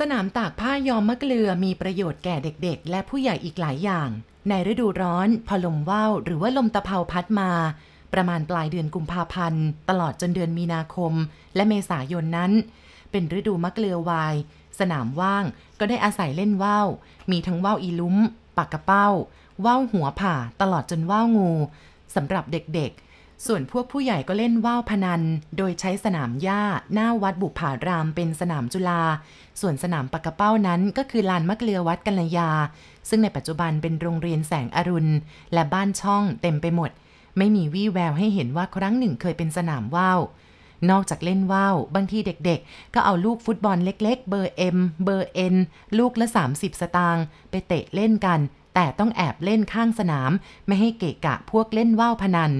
สนามตากผ้าย้อมมะเกลือมีประโยชน์แก่เด็กๆ และผู้ใหญ่อีกหลายอย่าง ในฤดูร้อนพอลมว่าวหรือว่าลมตะเภาพัดมา ประมาณปลายเดือนกุมภาพันธ์ตลอดจนเดือนมีนาคมและเมษายนนั้น เป็นฤดูมะเกลือวายสนามว่างก็ได้อาศัยเล่นว่าวมีทั้งว่าวอีลุ้มปากกระเป้าว่าวหัวผ่าตลอดจนว่าวงูสำหรับเด็กๆส่วนพวกผู้ใหญ่ก็เล่นว่าวพนัน โดยใช้สนามหญ้าหน้าวัดบุผารามเป็นสนามจุฬาส่วนสนามปากกระเป้านั้นก็คือลานมะเกลือวัดกัลยา ซึ่งในปัจจุบันเป็นโรงเรียนแสงอรุณ และบ้านช่องเต็มไปหมด ไม่มีวี่แววให้เห็นว่าครั้งหนึ่งเคยเป็นสนามว่าว นอกจากเล่นว่าว บางทีเด็ก ๆ ก็เอาลูกฟุตบอลเล็กๆ เบอร์เอ็มเบอร์เอ็นลูกละ30 สตางค์ไปเตะเล่นกัน แต่ต้องแอบเล่นข้างสนาม ไม่ให้เกะกะพวกเล่นว่าวพนัน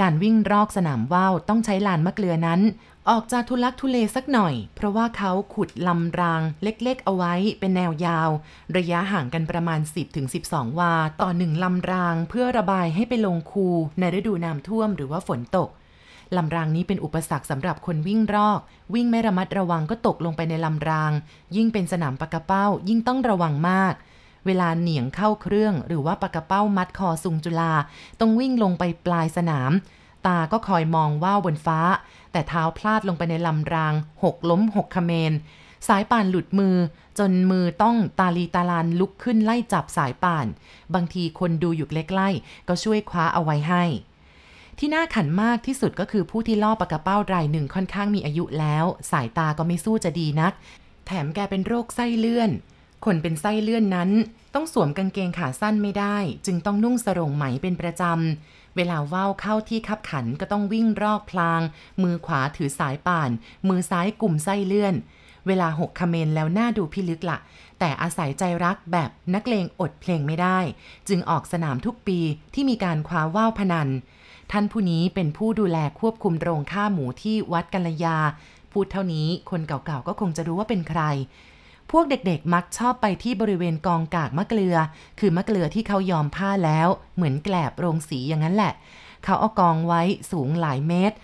การวิ่งรอกสนามว่าวต้องใช้ลานมะเกลือนั้น ออกจกทุลักทุเลสักหน่อย เพราะว่าเขาขุดลำรางเล็กๆเอาไว้เป็นแนวยาว ระยะห่างกันประมาณ 10-12 วา ต่อหนึ่งลำรางเพื่อระบายให้ไปลงคู ในฤดูน้ำท่วมหรือว่าฝนตก ลำรางนี้เป็นอุปสรรคสำหรับคนวิ่งรอก วิ่งไม่ระมัดระวังก็ตกลงไปในลำราง ยิ่งเป็นสนามปะกะเป้า ยิ่งต้องระวังมากเวลาเหนียงเข้าเครื่อง หรือว่าปากระเป้ามัดคอซุงจุลาต้องวิ่งลงไปปลายสนาม ตาก็คอยมองว่าวบนฟ้า แต่เท้าพลาดลงไปในลำรางหกล้มหกขเมน สายป่านหลุดมือ จนมือต้องตาลีตาลานลุกขึ้นไล่จับสายป่าน บางทีคนดูอยู่ใกล้ๆก็ช่วยคว้าเอาไว้ให้ ที่น่าขันมากที่สุดก็คือผู้ที่ล่อปากระเป้ารายหนึ่งค่อนข้างมีอายุแล้ว สายตาก็ไม่สู้จะดีนัก แถมแกเป็นโรคไส้เลื่อนคนเป็นไส้เลื่อนนั้น ต้องสวมกางเกงขาสั้นไม่ได้ จึงต้องนุ่งสรงไหมเป็นประจำ เวลาว่าวเข้าที่คับขันก็ต้องวิ่งรอกพลาง มือขวาถือสายป่าน มือซ้ายกลุ่มไส้เลื่อน เวลาหกคเมนแล้วหน้าดูพิลึกละ แต่อาศัยใจรักแบบนักเลงอดเพลงไม่ได้ จึงออกสนามทุกปีที่มีการคว้าว่าวพนัน ท่านผู้นี้เป็นผู้ดูแลควบคุมโรงฆ่าหมูที่วัดกัลยา พูดเท่านี้คนเก่าๆก็คงจะรู้ว่าเป็นใครพวกเด็กๆ มักชอบไปที่บริเวณกองกากมะเกลือ คือมะเกลือที่เขายอมผ้าแล้ว เหมือนแกลบโรงสีอย่างนั้นแหละ เขาเอากองไว้สูงหลายเมตร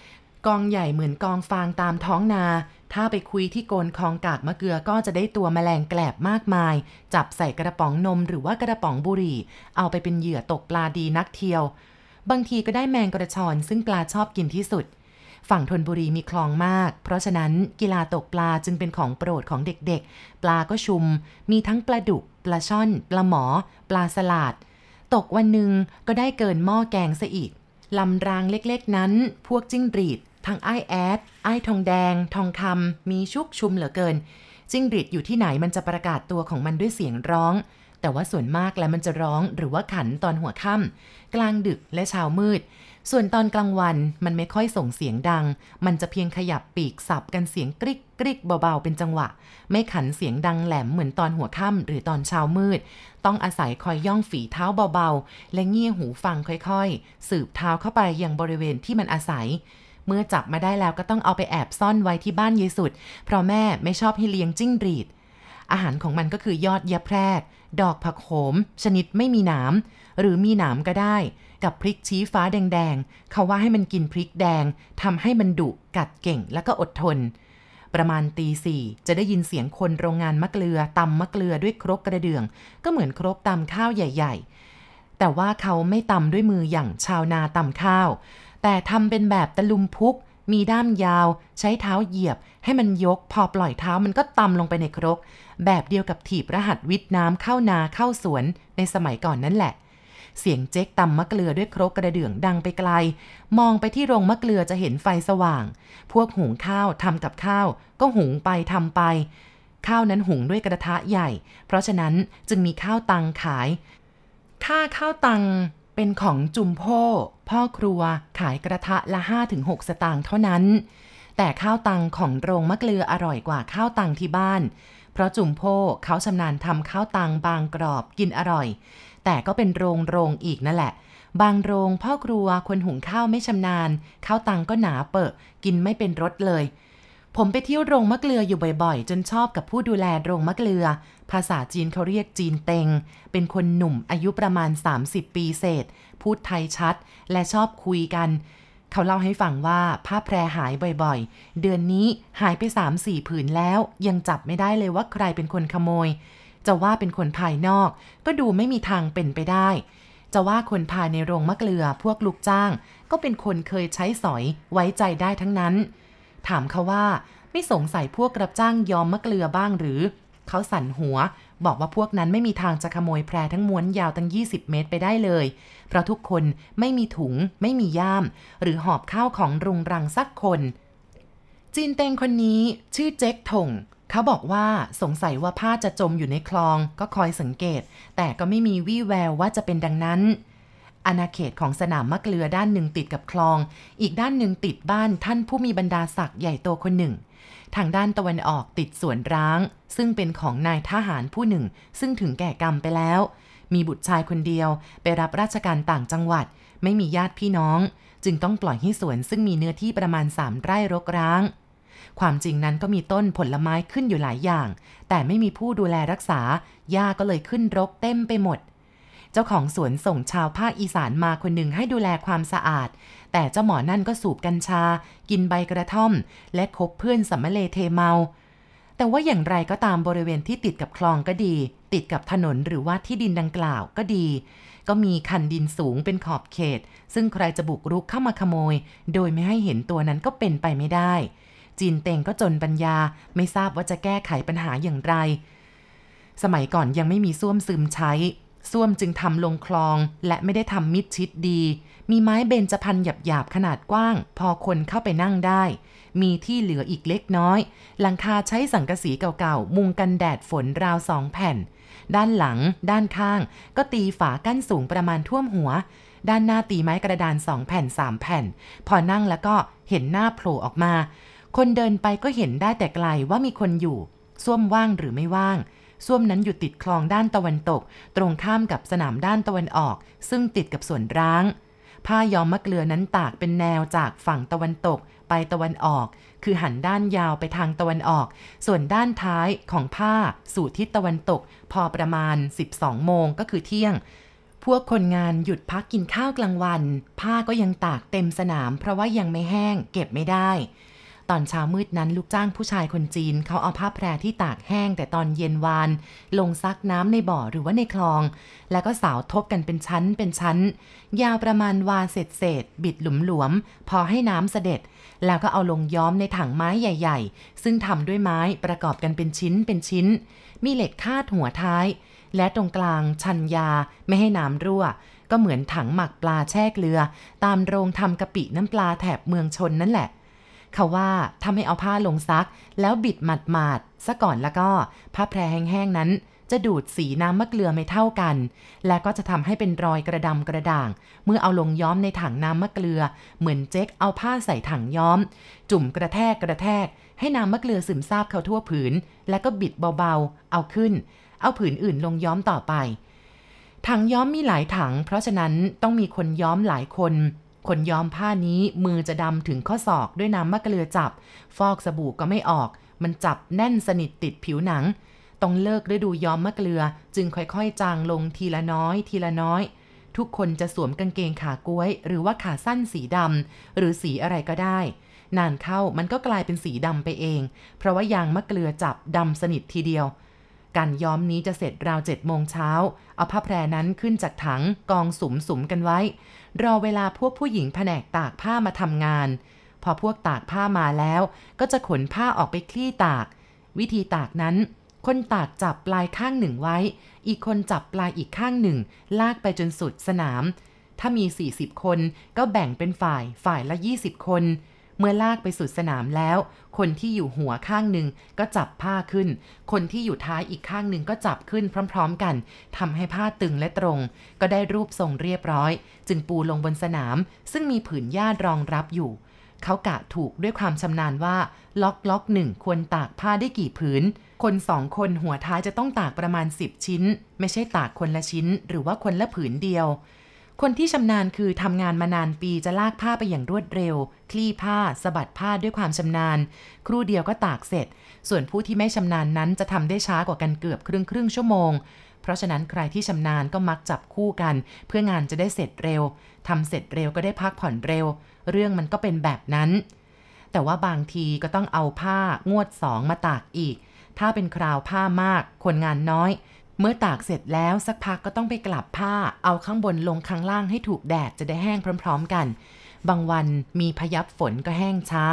กองใหญ่เหมือนกองฟางตามท้องนา ถ้าไปคุยที่โกนคองกากมะเกลือก็จะได้ตัวแมลงแกลบมากมาย จับใส่กระป๋องนมหรือว่ากระป๋องบุหรี่ เอาไปเป็นเหยื่อตกปลาดีนักเที่ยว บางทีก็ได้แมงกระชอนซึ่งปลาชอบกินที่สุดฝั่งธนบุรีมีคลองมาก เพราะฉะนั้นกีฬาตกปลาจึงเป็นของโปรดของเด็กๆ ปลาก็ชุม มีทั้งปลาดุก ปลาช่อน ปลาหมอ ปลาสลาด ตกวันหนึ่งก็ได้เกินหม้อแกงซะอีก ลำรางเล็กๆนั้นพวกจิ้งหรีด ทั้งไอแอดไอทองแดง ทองคำมีชุกชุมเหลือเกิน จิ้งหรีดอยู่ที่ไหนมันจะประกาศตัวของมันด้วยเสียงร้อง แต่ว่าส่วนมากแล้วมันจะร้องหรือว่าขันตอนหัวค่ำกลางดึกและเช้ามืดส่วนตอนกลางวันมันไม่ค่อยส่งเสียงดัง มันจะเพียงขยับปีกสับกันเสียงกริกกริกเบาๆเป็นจังหวะ ไม่ขันเสียงดังแหลมเหมือนตอนหัวค่ำหรือตอนเช้ามืด ต้องอาศัยคอยย่องฝีเท้าเบาๆและเงี่ยหูฟังค่อยๆ สืบเท้าเข้าไปยังบริเวณที่มันอาศัย เมื่อจับมาได้แล้วก็ต้องเอาไปแอบซ่อนไว้ที่บ้านเยสุด เพราะแม่ไม่ชอบให้เลี้ยงจิ้งหรีดอาหารของมันก็คือยอดยะแพรกดอกผักโขมชนิดไม่มีหนามหรือมีหนามก็ได้กับพริกชี้ฟ้าแดง ๆ เขาว่าให้มันกินพริกแดงทำให้มันดุกัดเก่งแล้วก็อดทน ประมาณตีสี่จะได้ยินเสียงคนโรงงานมะเกลือตำมะเกลือด้วยครกกระเดื่อง ก็เหมือนครกตำข้าวใหญ่ๆ แต่ว่าเขาไม่ตำด้วยมืออย่างชาวนาตำข้าว แต่ทำเป็นแบบตะลุมพุก มีด้ามยาว ใช้เท้าเหยียบให้มันยกพอปล่อยเท้ามันก็ตำลงไปในครกแบบเดียวกับถีบรหัสวิทน้ำเข้านาเข้าสวนในสมัยก่อนนั่นแหละเสียงเจ๊กตำมะเกลือด้วยครกกระเดื่องดังไปไกล มองไปที่โรงมะเกลือจะเห็นไฟสว่าง พวกหุงข้าวทำกับข้าวก็หุงไปทำไป ข้าวนั้นหุงด้วยกระทะใหญ่ เพราะฉะนั้นจึงมีข้าวตังขายค่าข้าวตังเป็นของจุมโพ่พ่อครัวขายกระทะละ 5-6สตางค์เท่านั้น แต่ข้าวตังของโรงมะเกลืออร่อยกว่าข้าวตังที่บ้าน เพราะจุมโพ่เขาชำนาญทำข้าวตังบางกรอบกินอร่อยแต่ก็เป็นโรง โรงอีกนั่นแหละ บางโรงพ่อครัวคนหุงข้าวไม่ชำนาญข้าวตังก็หนาเปอะกินไม่เป็นรสเลย ผมไปเที่ยวโรงมะเกลืออยู่บ่อยๆ จนชอบกับผู้ดูแลโรงมะเกลือ ภาษาจีนเขาเรียกจีนเต็งเป็นคนหนุ่มอายุประมาณ 30 ปีเศษ พูดไทยชัดและชอบคุยกัน เขาเล่าให้ฟังว่าผ้าแพรหายบ่อยๆ เดือนนี้หายไป3-4ผืนแล้ว ยังจับไม่ได้เลยว่าใครเป็นคนขโมยจะว่าเป็นคนภายนอก ก็ดูไม่มีทางเป็นไปได้ จะว่าคนภายในโรงมะเกลือพวกลูกจ้างก็เป็นคนเคยใช้สอยไว้ใจได้ทั้งนั้น ถามเขาว่าไม่สงสัยพวกกระจ้างยอมมะเกลือบ้างหรือ เขาสั่นหัวบอกว่าพวกนั้นไม่มีทางจะขโมยแพรทั้งม้วนยาวตั้ง 20 เมตรไปได้เลย เพราะทุกคนไม่มีถุง ไม่มีย่าม หรือหอบข้าวของรุงรังสักคนจีนเตงคนนี้ชื่อเจ็กถงเขาบอกว่าสงสัยว่าผ้าจะจมอยู่ในคลองก็คอยสังเกต แต่ก็ไม่มีวี่แววว่าจะเป็นดังนั้นอาณาเขตของสนามมะเกลือด้านหนึ่งติดกับคลอง อีกด้านหนึ่งติดบ้านท่านผู้มีบรรดาศักดิ์ใหญ่โตคนหนึ่ง ทางด้านตะวันออกติดสวนร้าง ซึ่งเป็นของนายทหารผู้หนึ่ง ซึ่งถึงแก่กรรมไปแล้ว มีบุตรชายคนเดียว ไปรับราชการต่างจังหวัด ไม่มีญาติพี่น้อง จึงต้องปล่อยให้สวนซึ่งมีเนื้อที่ประมาณสามไร่รกร้างความจริงนั้นก็มีต้นผลไม้ขึ้นอยู่หลายอย่าง แต่ไม่มีผู้ดูแลรักษาหญ้าก็เลยขึ้นรกเต็มไปหมด เจ้าของสวนส่งชาวภาคอีสานมาคนหนึ่งให้ดูแลความสะอาด แต่เจ้าหมอนั่นก็สูบกัญชา กินใบกระท่อม และคบเพื่อนสัมเลเทเมา แต่ว่าอย่างไรก็ตามบริเวณที่ติดกับคลองก็ดี ติดกับถนนหรือว่าที่ดินดังกล่าวก็ดี ก็มีคันดินสูงเป็นขอบเขต ซึ่งใครจะบุกรุกเข้ามาขโมย โดยไม่ให้เห็นตัวนั้นก็เป็นไปไม่ได้จีนเต็งก็จนปัญญาไม่ทราบว่าจะแก้ไขปัญหาอย่างไร สมัยก่อนยังไม่มีส้วมซึมใช้ ส้วมจึงทำลงคลองและไม่ได้ทำมิดชิดดี มีไม้เบญจพรรณหยาบๆขนาดกว้าง พอคนเข้าไปนั่งได้ มีที่เหลืออีกเล็กน้อย หลังคาใช้สังกะสีเก่าๆ มุงกันแดดฝนราวสองแผ่น ด้านหลัง ด้านข้างก็ตีฝากั้นสูงประมาณท่วมหัว ด้านหน้าตีไม้กระดานสองแผ่นสามแผ่น พอนั่งแล้วก็เห็นหน้าโผล่ออกมาคนเดินไปก็เห็นได้แต่ไกลว่ามีคนอยู่ส้วมว่างหรือไม่ว่างส้วมนั้นอยู่ติดคลองด้านตะวันตก ตรงข้ามกับสนามด้านตะวันออก ซึ่งติดกับสวนร้าง ผ้ายอมมะเกลือนั้นตากเป็นแนวจากฝั่งตะวันตกไปตะวันออก คือหันด้านยาวไปทางตะวันออก ส่วนด้านท้ายของผ้าสู่ทิศตะวันตก พอประมาณ 12โมงก็คือเที่ยง พวกคนงานหยุดพักกินข้าวกลางวัน ผ้าก็ยังตากเต็มสนาม เพราะว่ายังไม่แห้งเก็บไม่ได้ตอนเช้ามืดนั้นลูกจ้างผู้ชายคนจีนเขาเอาผ้าแพรที่ตากแห้งแต่ตอนเย็นวาน ลงซักน้ำในบ่อหรือว่าในคลอง แล้วก็สาวทบกันเป็นชั้นเป็นชั้น ยาวประมาณวาเศษเศษบิดหลุมหลวม พอให้น้ำเสด็จ แล้วก็เอาลงย้อมในถังไม้ใหญ่ ๆ ซึ่งทำด้วยไม้ประกอบกันเป็นชิ้นเป็นชิ้น มีเหล็กคาดหัวท้าย และตรงกลางชันยาไม่ให้น้ำรั่ว ก็เหมือนถังหมักปลาแช่เกลือ ตามโรงทำกะปิน้ำปลาแถบเมืองชนนั่นแหละเขาว่าถ้าไม่เอาผ้าลงซัก แล้วบิดหมาดๆซะก่อนแล้วก็ผ้าแพรแห้ง ๆ นั้น จะดูดสีน้ำมะเกลือไม่เท่ากัน และก็จะทำให้เป็นรอยกระดำกระด่าง เมื่อเอาลงย้อมในถังน้ำมะเกลือ เหมือนเจ๊ก เอาผ้าใส่ถังย้อม จุ่มกระแทกกระแทกให้น้ำมะเกลือซึมซาบเข้าทั่วผืน แล้วก็บิดเบาๆเอาขึ้น เอาผืนอื่นลงย้อมต่อไปถังย้อมมีหลายถัง เพราะฉะนั้นต้องมีคนย้อมหลายคนคนยอมผ้านี้มือจะดำถึงข้อศอกด้วยน้ำมะเกลือจับ ฟอกสบู่ก็ไม่ออก มันจับแน่นสนิทติดผิวหนัง ต้องเลิกฤดูยอมมะเกลือ จึงค่อยๆ จางลงทีละน้อย ทีละน้อย ทุกคนจะสวมกางเกงขากล้วย หรือว่าขาสั้นสีดำ หรือสีอะไรก็ได้ นานเข้ามันก็กลายเป็นสีดำไปเอง เพราะว่ายางมะเกลือจับดำสนิททีเดียว การย้อมนี้จะเสร็จราวเจ็ดโมงเช้าเอาผ้าแพรนั้นขึ้นจากถังกองสุมสุมกันไว้รอเวลาพวกผู้หญิงแผนกตากผ้ามาทำงาน พอพวกตากผ้ามาแล้ว ก็จะขนผ้าออกไปคลี่ตาก วิธีตากนั้น คนตากจับปลายข้างหนึ่งไว้ อีกคนจับปลายอีกข้างหนึ่ง ลากไปจนสุดสนาม ถ้ามี 40 คนก็แบ่งเป็นฝ่ายฝ่ายละ 20 คนเมื่อลากไปสุดสนามแล้ว คนที่อยู่หัวข้างหนึ่งก็จับผ้าขึ้น คนที่อยู่ท้ายอีกข้างหนึ่งก็จับขึ้นพร้อมๆกัน ทำให้ผ้าตึงและตรง ก็ได้รูปทรงเรียบร้อย จึงปูลงบนสนามซึ่งมีผืนหญ้ารองรับอยู่ เขากะถูกด้วยความชำนาญว่าล็อกล็อกหนึ่งควรตากผ้าได้กี่ผืน คนสองคนหัวท้ายจะต้องตากประมาณ 10 ชิ้น ไม่ใช่ตากคนละชิ้นหรือว่าคนละผืนเดียวคนที่ชำนาญคือทำงานมานานปีจะลากผ้าไปอย่างรวดเร็ว คลี่ผ้า สะบัดผ้าด้วยความชำนาญ ครู่เดียวก็ตากเสร็จ ส่วนผู้ที่ไม่ชำนาญนั้นจะทำได้ช้ากว่ากันเกือบครึ่งครึ่งชั่วโมงเพราะฉะนั้นใครที่ชำนาญก็มักจับคู่กันเพื่องานจะได้เสร็จเร็วทำเสร็จเร็วก็ได้พักผ่อนเร็ว เรื่องมันก็เป็นแบบนั้น แต่ว่าบางทีก็ต้องเอาผ้างวดสองมาตากอีก ถ้าเป็นคราวผ้ามาก คนงานน้อยเมื่อตากเสร็จแล้วสักพักก็ต้องไปกลับผ้า เอาข้างบนลงข้างล่างให้ถูกแดดจะได้แห้งพร้อมๆกัน บางวันมีพยับฝนก็แห้งช้า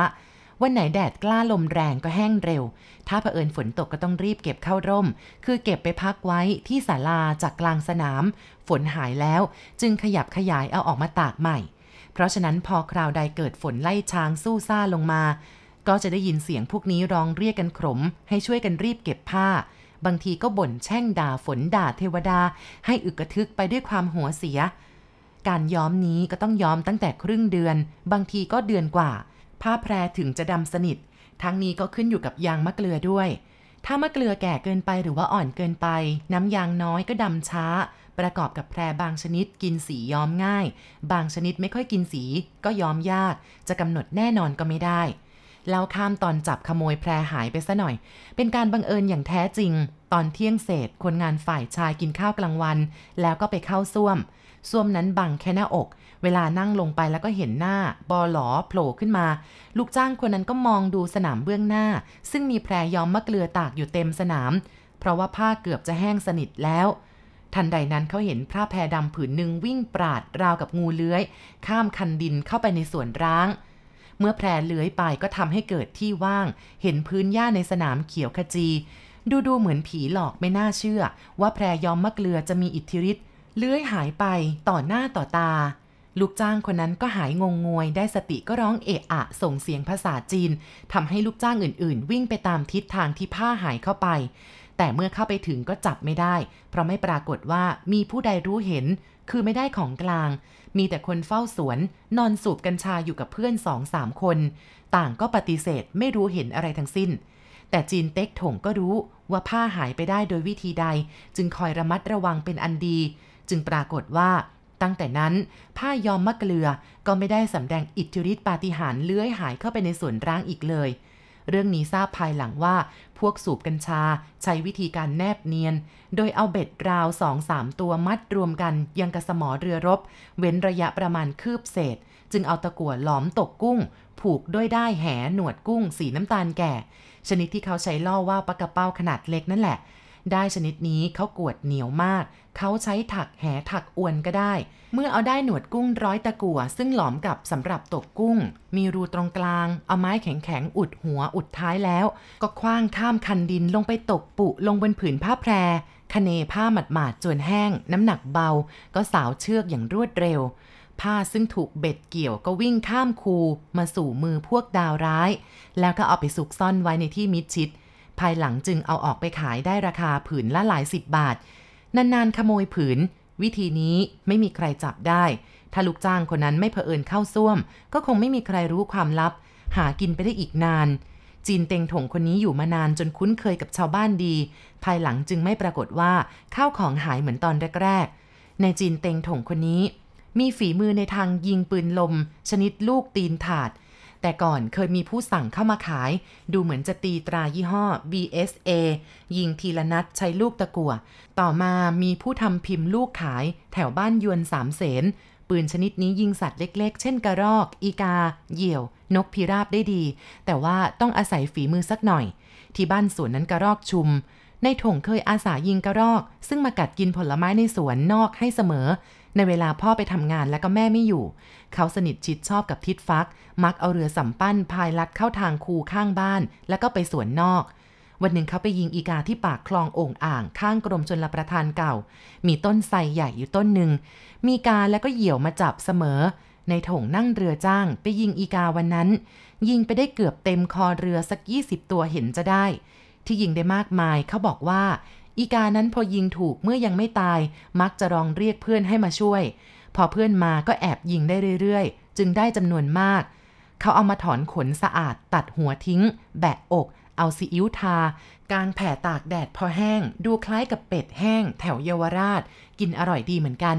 วันไหนแดดกล้าลมแรงก็แห้งเร็ว ถ้าเผอิญฝนตกก็ต้องรีบเก็บเข้าร่ม คือเก็บไปพักไว้ที่ศาลาจากกลางสนาม ฝนหายแล้วจึงขยับขยายเอาออกมาตากใหม่ เพราะฉะนั้นพอคราวใดเกิดฝนไล่ช้างสู้ซ่าลงมา ก็จะได้ยินเสียงพวกนี้ร้องเรียกกันขม ให้ช่วยกันรีบเก็บผ้าบางทีก็บ่นแช่งด่าฝนด่าเทวดา ให้อึกระทึกไปด้วยความหัวเสีย การย้อมนี้ก็ต้องย้อมตั้งแต่ครึ่งเดือน บางทีก็เดือนกว่าผ้าแพรถึงจะดำสนิท ทั้งนี้ก็ขึ้นอยู่กับยางมะเกลือด้วย ถ้ามะเกลือแก่เกินไปหรือว่าอ่อนเกินไป น้ำยางน้อยก็ดำช้า ประกอบกับแพรบางชนิดกินสีย้อมง่าย บางชนิดไม่ค่อยกินสี ก็ย้อมยาก จะกำหนดแน่นอนก็ไม่ได้แล้วข้ามตอนจับขโมยแพรหายไปซะหน่อย เป็นการบังเอิญอย่างแท้จริง ตอนเที่ยงเศษคนงานฝ่ายชายกินข้าวกลางวัน แล้วก็ไปเข้าซ่วม ซ่วมนั้นบังแค่หน้าอก เวลานั่งลงไปแล้วก็เห็นหน้า บอหลอโผล่ขึ้นมา ลูกจ้างคนนั้นก็มองดูสนามเบื้องหน้า ซึ่งมีแพรย้อมมะเกลือตากอยู่เต็มสนาม เพราะว่าผ้าเกือบจะแห้งสนิทแล้ว ทันใดนั้นเขาเห็นผ้าแพรดำผืนหนึ่งวิ่งปราดราวกับงูเลื้อย ข้ามคันดินเข้าไปในสวนร้างเมื่อแพรเลื้อยไปก็ทำให้เกิดที่ว่าง เห็นพื้นหญ้าในสนามเขียวขจี ดูดูเหมือนผีหลอกไม่น่าเชื่อ ว่าแพรยอมมะเกลือจะมีอิทธิฤทธิ์เลื้อยหายไปต่อหน้าต่อตา ลูกจ้างคนนั้นก็หายงงงวย ได้สติก็ร้องเอะอะ ส่งเสียงภาษาจีนทำให้ลูกจ้างอื่น ๆ วิ่งไปตามทิศทางที่ผ้าหายเข้าไป แต่เมื่อเข้าไปถึงก็จับไม่ได้ เพราะไม่ปรากฏว่ามีผู้ใดรู้เห็น คือไม่ได้ของกลางมีแต่คนเฝ้าสวนนอนสูบกัญชาอยู่กับเพื่อนสองสามคน ต่างก็ปฏิเสธไม่รู้เห็นอะไรทั้งสิ้น แต่จีนเต็กถงก็รู้ ว่าผ้าหายไปได้โดยวิธีใด จึงคอยระมัดระวังเป็นอันดี จึงปรากฏว่า ตั้งแต่นั้นผ้ายอมมะเกลือก็ไม่ได้สำแดงอิทธิฤทธิปาฏิหาริย์เลื้อยหายเข้าไปในสวนร้างอีกเลยเรื่องนี้ทราบภายหลังว่า พวกสูบกัญชา ใช้วิธีการแนบเนียน โดยเอาเบ็ดราวสองสามตัวมัดรวมกันยังกระสมอเรือรบ เว้นระยะประมาณคืบเศษ จึงเอาตะกั่วหลอมตกกุ้ง ผูกด้วยได้แหหนวดกุ้งสีน้ำตาลแก่ ชนิดที่เขาใช้ล่อว่าปลากระเป้าขนาดเล็กนั่นแหละได้ชนิดนี้เขากวดเหนียวมาก เขาใช้ถักแหถักอวนก็ได้ เมื่อเอาได้หนวดกุ้งร้อยตะกั่ว ซึ่งหลอมกับสำหรับตกกุ้ง มีรูตรงกลาง เอาไม้แข็งๆ อุดหัวอุดท้ายแล้ว ก็คว้างข้ามคันดินลงไปตกปุ ลงบนผืนผ้าแพรคเนผ้าหมาดๆจนแห้ง น้ำหนักเบาก็สาวเชือกอย่างรวดเร็ว ผ้าซึ่งถูกเบ็ดเกี่ยวก็วิ่งข้ามคู มาสู่มือพวกดาวร้าย แล้วก็เอาไปสุกซ่อนไว้ในที่มิดชิดภายหลังจึงเอาออกไปขายได้ราคาผืนละหลายสิบบาท นานๆขโมยผืน วิธีนี้ไม่มีใครจับได้ ถ้าลูกจ้างคนนั้นไม่เผอิญเข้าซ่วม ก็คงไม่มีใครรู้ความลับ หากินไปได้อีกนาน จีนเต็งถงคนนี้อยู่มานานจนคุ้นเคยกับชาวบ้านดี ภายหลังจึงไม่ปรากฏว่าข้าวของหายเหมือนตอนแรกๆ ในจีนเต็งถงคนนี้ มีฝีมือในทางยิงปืนลม ชนิดลูกตีนถาดแต่ก่อนเคยมีผู้สั่งเข้ามาขาย ดูเหมือนจะตีตรายี่ห้อ BSA ยิงทีละนัดใช้ลูกตะกั่วต่อมามีผู้ทำพิมพ์ลูกขายแถวบ้านยวนสามเสน ปืนชนิดนี้ยิงสัตว์เล็กๆเช่นกระรอก อีกา เหยี่ยว นกพิราบได้ดี แต่ว่าต้องอาศัยฝีมือสักหน่อย ที่บ้านสวนนั้นกระรอกชุม ในถงเคยอาสายิงกระรอก ซึ่งมากัดกินผลไม้ในสวนนอกให้เสมอใน เวลาพ่อไปทำงานแล้วก็แม่ไม่อยู่ เขาสนิทชิดชอบกับทิดฟัก มักเอาเรือสำปั้นพายลัดเข้าทางคูข้างบ้าน แล้วก็ไปสวนนอก วันหนึ่งเขาไปยิงอีกาที่ปากคลองโอ่งอ่าง ข้างกรมชนลประทานเก่า มีต้นไทรใหญ่อยู่ต้นหนึ่ง มีกาแล้วก็เหี่ยวมาจับเสมอ ในถงนั่งเรือจ้าง ไปยิงอีกาวันนั้น ยิงไปได้เกือบเต็มคอเรือสัก 20 ตัวเห็นจะได้ ที่ยิงได้มากมายเขาบอกว่าอีกานั้นพอยิงถูกเมื่อยังไม่ตาย มักจะ้องเรียกเพื่อนให้มาช่วยพอเพื่อนมาก็แอบยิงได้เรื่อยๆ จึงได้จำนวนมาก เขาเอามาถอนขนสะอาดตัดหัวทิ้งแบะอก เอาซีอิ๊วทา กางแผ่ตากแดดพอแห้งดูคล้ายกับเป็ดแห้ง แถวเยาวราช กินอร่อยดีเหมือนกัน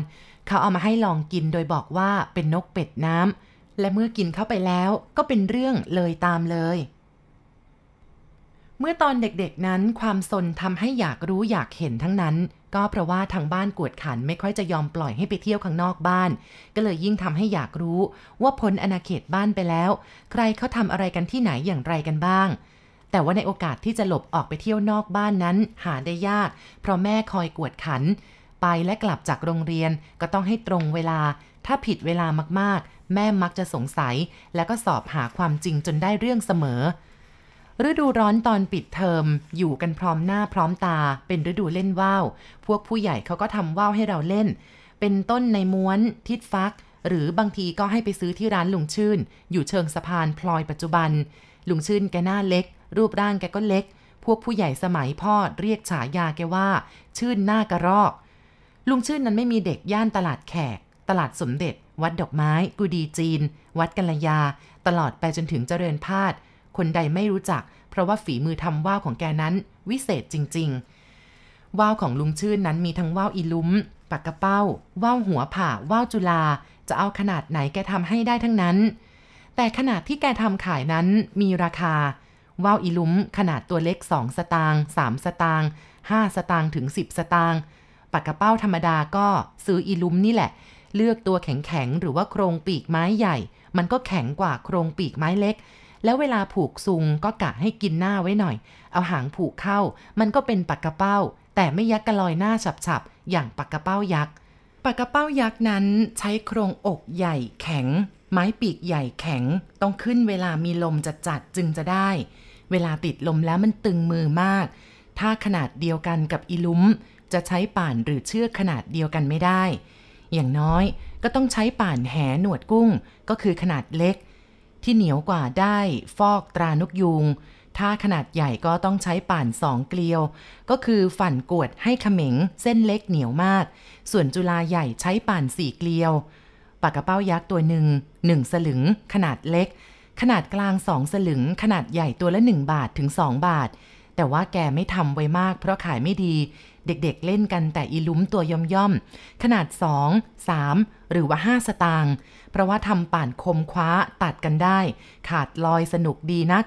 เขาเอามาให้ลองกินโดยบอกว่าเป็นนกเป็ดน้ำและเมื่อกินเข้าไปแล้วก็เป็นเรื่องเลยตามเลยเมื่อตอนเด็กๆนั้น ความสนทำให้อยากรู้อยากเห็นทั้งนั้น ก็เพราะว่าทางบ้านกวดขันไม่ค่อยจะยอมปล่อยให้ไปเที่ยวข้างนอกบ้าน ก็เลยยิ่งทำให้อยากรู้ ว่าพ้นอนาเขตบ้านไปแล้ว ใครเขาทำอะไรกันที่ไหนอย่างไรกันบ้าง แต่ว่าในโอกาสที่จะหลบออกไปเที่ยวนอกบ้านนั้นหาได้ยาก เพราะแม่คอยกวดขันไปและกลับจากโรงเรียนก็ต้องให้ตรงเวลา ถ้าผิดเวลามากๆ แม่มักจะสงสัย และก็สอบหาความจริงจนได้เรื่องเสมอฤดูร้อนตอนปิดเทอม อยู่กันพร้อมหน้าพร้อมตาเป็นฤดูเล่นว่าวพวกผู้ใหญ่เขาก็ทำว่าวให้เราเล่น เป็นต้นในม้วน ทิดฟัก หรือบางทีก็ให้ไปซื้อที่ร้านลุงชื่น อยู่เชิงสะพานพลอยปัจจุบันลุงชื่น แกหน้าเล็ก รูปร่างแกก็เล็ก พวกผู้ใหญ่สมัยพ่อเรียกฉายาแกว่า ชื่นหน้ากระรอกลุงชื่นนั้นไม่มีเด็กย่านตลาดแขก ตลาดสมเด็จ วัดดอกไม้กุดีจีน วัดกัลยา ตลอดไปจนถึงเจริญพาดคนใดไม่รู้จัก เพราะว่าฝีมือทำว่าวของแกนั้นวิเศษจริง ๆ ว่าวของลุงชื่นนั้นมีทั้งว่าวอีลุ้มปากกระเป้า ว่าวหัวผ่า ว่าวจุลา จะเอาขนาดไหนแกทำให้ได้ทั้งนั้น แต่ขนาดที่แกทำขายนั้นมีราคา ว่าวอีลุ้มขนาดตัวเล็ก 2 สตางค์3สตางค์5สตางค์ถึง 10 สตางค์ปากกระเป้าธรรมดาก็ซื้ออีลุ้มนี่แหละ เลือกตัวแข็งๆ หรือว่าโครงปีกไม้ใหญ่ มันก็แข็งกว่าโครงปีกไม้เล็กแล้วเวลาผูกซุงก็กะให้กินหน้าไว้หน่อย เอาหางผูกเข้า มันก็เป็นปักกระเป้า แต่ไม่ยักกระลอยหน้าฉับๆ อย่างปักกระเป้ายักษ์ ปักกระเป้ายักษ์นั้นใช้โครงอกใหญ่แข็ง ไม้ปีกใหญ่แข็ง ต้องขึ้นเวลามีลมจัดจัดจึงจะได้ เวลาติดลมแล้วมันตึงมือมาก ถ้าขนาดเดียวกันกับอีลุ้ม จะใช้ป่านหรือเชือกขนาดเดียวกันไม่ได้ อย่างน้อยก็ต้องใช้ป่านแหหนวดกุ้ง ก็คือขนาดเล็กที่เหนียวกว่าได้ฟอกตรานุกยุง ถ้าขนาดใหญ่ก็ต้องใช้ป่านสองเกลียว ก็คือฝันกวดให้ขมิงเส้นเล็กเหนียวมาก ส่วนจุลาใหญ่ใช้ป่านสี่เกลียว ปากกระเป้ายักษ์ตัวหนึ่งหนึ่งสลึงขนาดเล็ก ขนาดกลางสองสลึง ขนาดใหญ่ตัวละหนึ่งบาทถึงสองบาท แต่ว่าแกไม่ทำไว้มาก เพราะขายไม่ดี เด็กๆเล่นกันแต่อีลุ้มตัวย่อมๆขนาดสองสามหรือว่าห้าสตางค์เพราะว่าทำป่านคมคว้าตัดกันได้ ขาดลอยสนุกดีนัก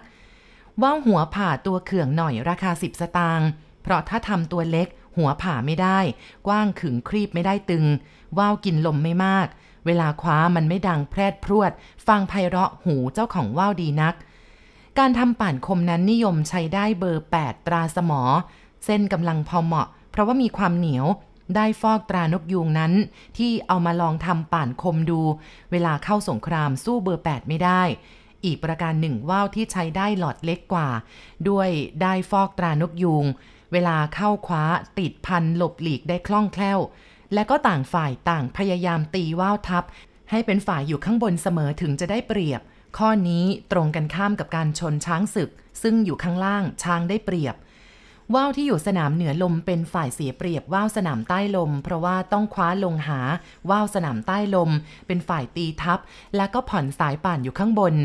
ว่าวหัวผ่าตัวเขื่องหน่อยราคา10สตางค์เพราะถ้าทำตัวเล็กหัวผ่าไม่ได้ กว้างขึงครีบไม่ได้ตึง ว่าวกินลมไม่มาก เวลาคว้ามันไม่ดังแพรดพรวด ฟังไพเราะหูเจ้าของว่าวดีนัก การทำป่านคมนั้นนิยมใช้ได้เบอร์ 8 ตราสมอ เส้นกำลังพอเหมาะ เพราะว่ามีความเหนียวได้ฟอกตรานกยูงนั้น ที่เอามาลองทำป่านคมดู เวลาเข้าสงครามสู้เบอร์ 8 ไม่ได้ อีกประการหนึ่งว่าวที่ใช้ได้หลอดเล็กกว่า ด้วยได้ฟอกตรานกยูง เวลาเข้าคว้าติดพัน หลบหลีกได้คล่องแคล่ว และก็ต่างฝ่ายต่างพยายามตีว่าวทับให้เป็นฝ่ายอยู่ข้างบนเสมอถึงจะได้เปรียบ ข้อนี้ตรงกันข้ามกับการชนช้างศึก ซึ่งอยู่ข้างล่างช้างได้เปรียบว่าวที่อยู่สนามเหนือลม เป็นฝ่ายเสียเปรียบว่าวสนามใต้ลม เพราะว่าต้องคว้าลงหา ว่าวสนามใต้ลม เป็นฝ่ายตีทับ และก็ผ่อนสายป่านอยู่ข้างบน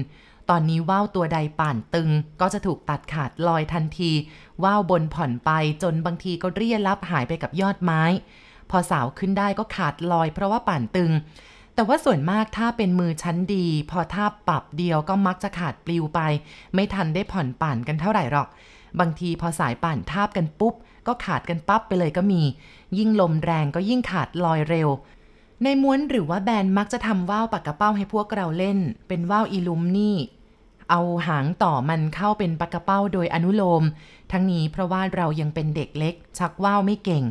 ตอนนี้ ว่าวตัวใดป่านตึงก็จะถูกตัดขาดลอยทันที ว่าวบนผ่อนไปจนบางทีก็เรียลับหายไปกับยอดไม้ พอสาวขึ้นได้ก็ขาดลอยเพราะว่าป่านตึง แต่ว่าส่วนมากถ้าเป็นมือชั้นดี พอท่าปรับเดียวก็มักจะขาดปลิวไป ไม่ทันได้ผ่อนป่านกันเท่าไหร่หรอกบางทีพอสายป่านทาบกันปุ๊บ ก็ขาดกันปั๊บไปเลยก็มี ยิ่งลมแรงก็ยิ่งขาดลอยเร็ว ในม้วนหรือว่าแบนมักจะทำว่าวปากกระเป้าให้พวกเราเล่น เป็นว่าวอีลุมนี่เอาหางต่อมันเข้าเป็นปากกระเป้าโดยอนุโลม ทั้งนี้เพราะว่าเรายังเป็นเด็กเล็ก ชักว่าวไม่เก่ง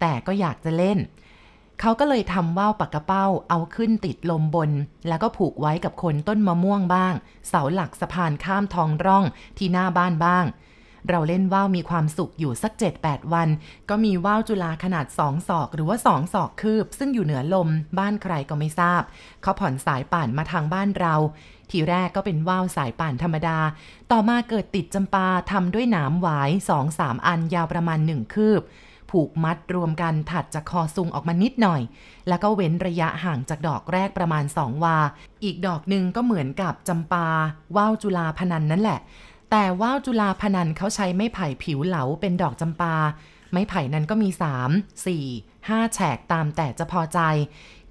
แต่ก็อยากจะเล่น เขาก็เลยทำว่าวปากกระเป้าเอาขึ้นติดลมบน แล้วก็ผูกไว้กับคนต้นมะม่วงบ้าง เสาหลักสะพานข้ามทองร่องที่หน้าบ้านบ้างเราเล่นว่าวมีความสุขอยู่สัก7-8วัน ก็มีว่าวจุลาขนาด 2 ศอก หรือว่า2ศอกคืบ ซึ่งอยู่เหนือลม บ้านใครก็ไม่ทราบ เขาผ่อนสายป่านมาทางบ้านเรา ทีแรกก็เป็นว่าวสายป่านธรรมดา ต่อมาเกิดติดจำปาทำด้วยหนามหวาย 2-3 อันยาวประมาณ1คืบ ผูกมัดรวมกันถัดจากคอซุงออกมานิดหน่อย แล้วก็เว้นระยะห่างจากดอกแรกประมาณ2วา อีกดอกหนึ่งก็เหมือนกับจำปาว่าวจุลาพนันนั่นแหละแต่ว่าวจุลาพนันเขาใช้ไม้ไผ่ผิวเหลาเป็นดอกจำปา ไม้ไผ่นั้นก็มี 3 4 5แฉกตามแต่จะพอใจ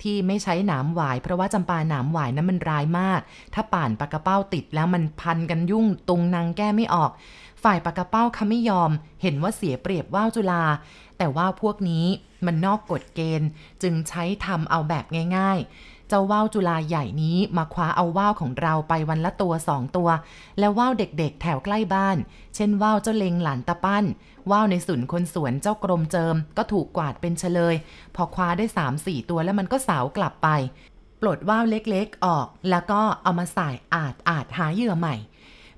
ที่ไม่ใช้หนามหวายเพราะว่าจำปาหนามหวายนั้นมันร้ายมาก ถ้าป่านปากกระเป้าติดแล้วมันพันกันยุ่งตุงนางแก้ไม่ออก ฝ่ายปากกระเป้าเขาไม่ยอมเห็นว่าเสียเปรียบว่าวจุลา แต่ว่าพวกนี้มันนอกกฎเกณฑ์จึงใช้ทำเอาแบบง่าย ๆเจ้าว่าวจุลาใหญ่นี้มาคว้าเอาว่าวของเราไปวันละตัวสองตัว แล้วว่าวเด็กๆแถวใกล้บ้าน เช่นว่าวเจ้าเลงหลานตะปั้น ว่าวในสุนคนสวนเจ้ากรมเจิมก็ถูกกวาดเป็นเฉลย พอคว้าได้สามสี่ตัวแล้วมันก็สาวกลับไป ปลดว่าวเล็กๆออก แล้วก็เอามาใส่อาดอาดหาเหยื่อใหม่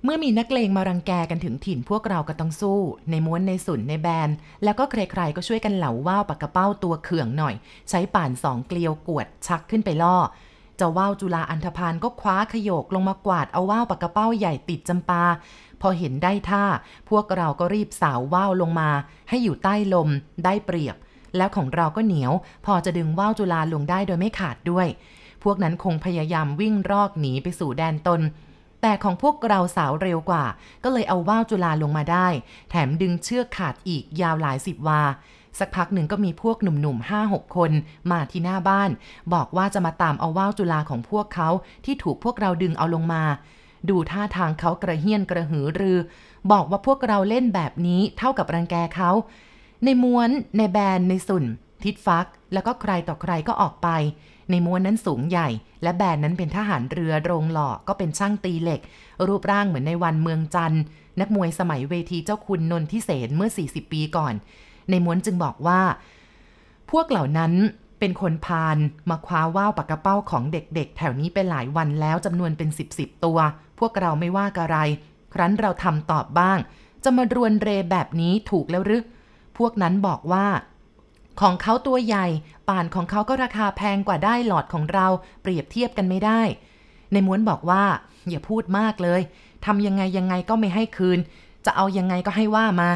เมื่อมีนักเลงมารังแกกันถึงถิ่นพวกเราก็ต้องสู้ ในม้วนในสุนในแบนแล้วก็ใครๆก็ช่วยกันเหล่าว่าวปากกระเป้าตัวเขื่องหน่อย ใช้ป่านสองเกลียวกวดชักขึ้นไปล่อเจ้าว่าวจุลาอันธพาลก็คว้าขยกลงมากวาด เอาว่าวปากกระเป้าใหญ่ติดจำปา พอเห็นได้ท่าพวกเราก็รีบสาวว่าวลงมา ให้อยู่ใต้ลม ได้เปรียบ แล้วของเราก็เหนียวพอจะดึงว่าวจุลาลงได้โดยไม่ขาดด้วย พวกนั้นคงพยายามวิ่งรอกหนีไปสู่แดนตนแต่ของพวกเราสาวเร็วกว่า ก็เลยเอาว่าวจุลาลงมาได้ แถมดึงเชือกขาดอีกยาวหลายสิบวา สักพักหนึ่งก็มีพวกหนุ่มๆห้าหกคนมาที่หน้าบ้าน บอกว่าจะมาตามเอาว่าวจุลาของพวกเขาที่ถูกพวกเราดึงเอาลงมา ดูท่าทางเขากระเฮี้ยนกระหือรือ บอกว่าพวกเราเล่นแบบนี้เท่ากับรังแกเขา ในม้วน ในแบนในสุนทิดฟัก แล้วก็ใครต่อใครก็ออกไปในม้วนนั้นสูงใหญ่ และแบนนั้นเป็นทหารเรือโรงหล่อก็เป็นช่างตีเหล็ก รูปร่างเหมือนในวันเมืองจันนักมวยสมัยเวทีเจ้าคุณนนทิเสนเมื่อ 40 ปีก่อน ในม้วนจึงบอกว่า พวกเหล่านั้นเป็นคนพาลมาคว้าว่าวปากกระเป้าของเด็กๆแถวนี้ไปหลายวันแล้วจำนวนเป็น10บสตัวพวกเราไม่ว่ากอะไร ครั้นเราทำตอบบ้าง จะมารวนเรแบบนี้ถูกแล้วหรือพวกนั้นบอกว่าของเขาตัวใหญ่ ป่านของเขาก็ราคาแพงกว่าได้หลอดของเรา เปรียบเทียบกันไม่ได้ ในม้วนบอกว่าอย่าพูดมากเลยทำยังไงยังไงก็ไม่ให้คืน จะเอายังไงก็ให้ว่ามา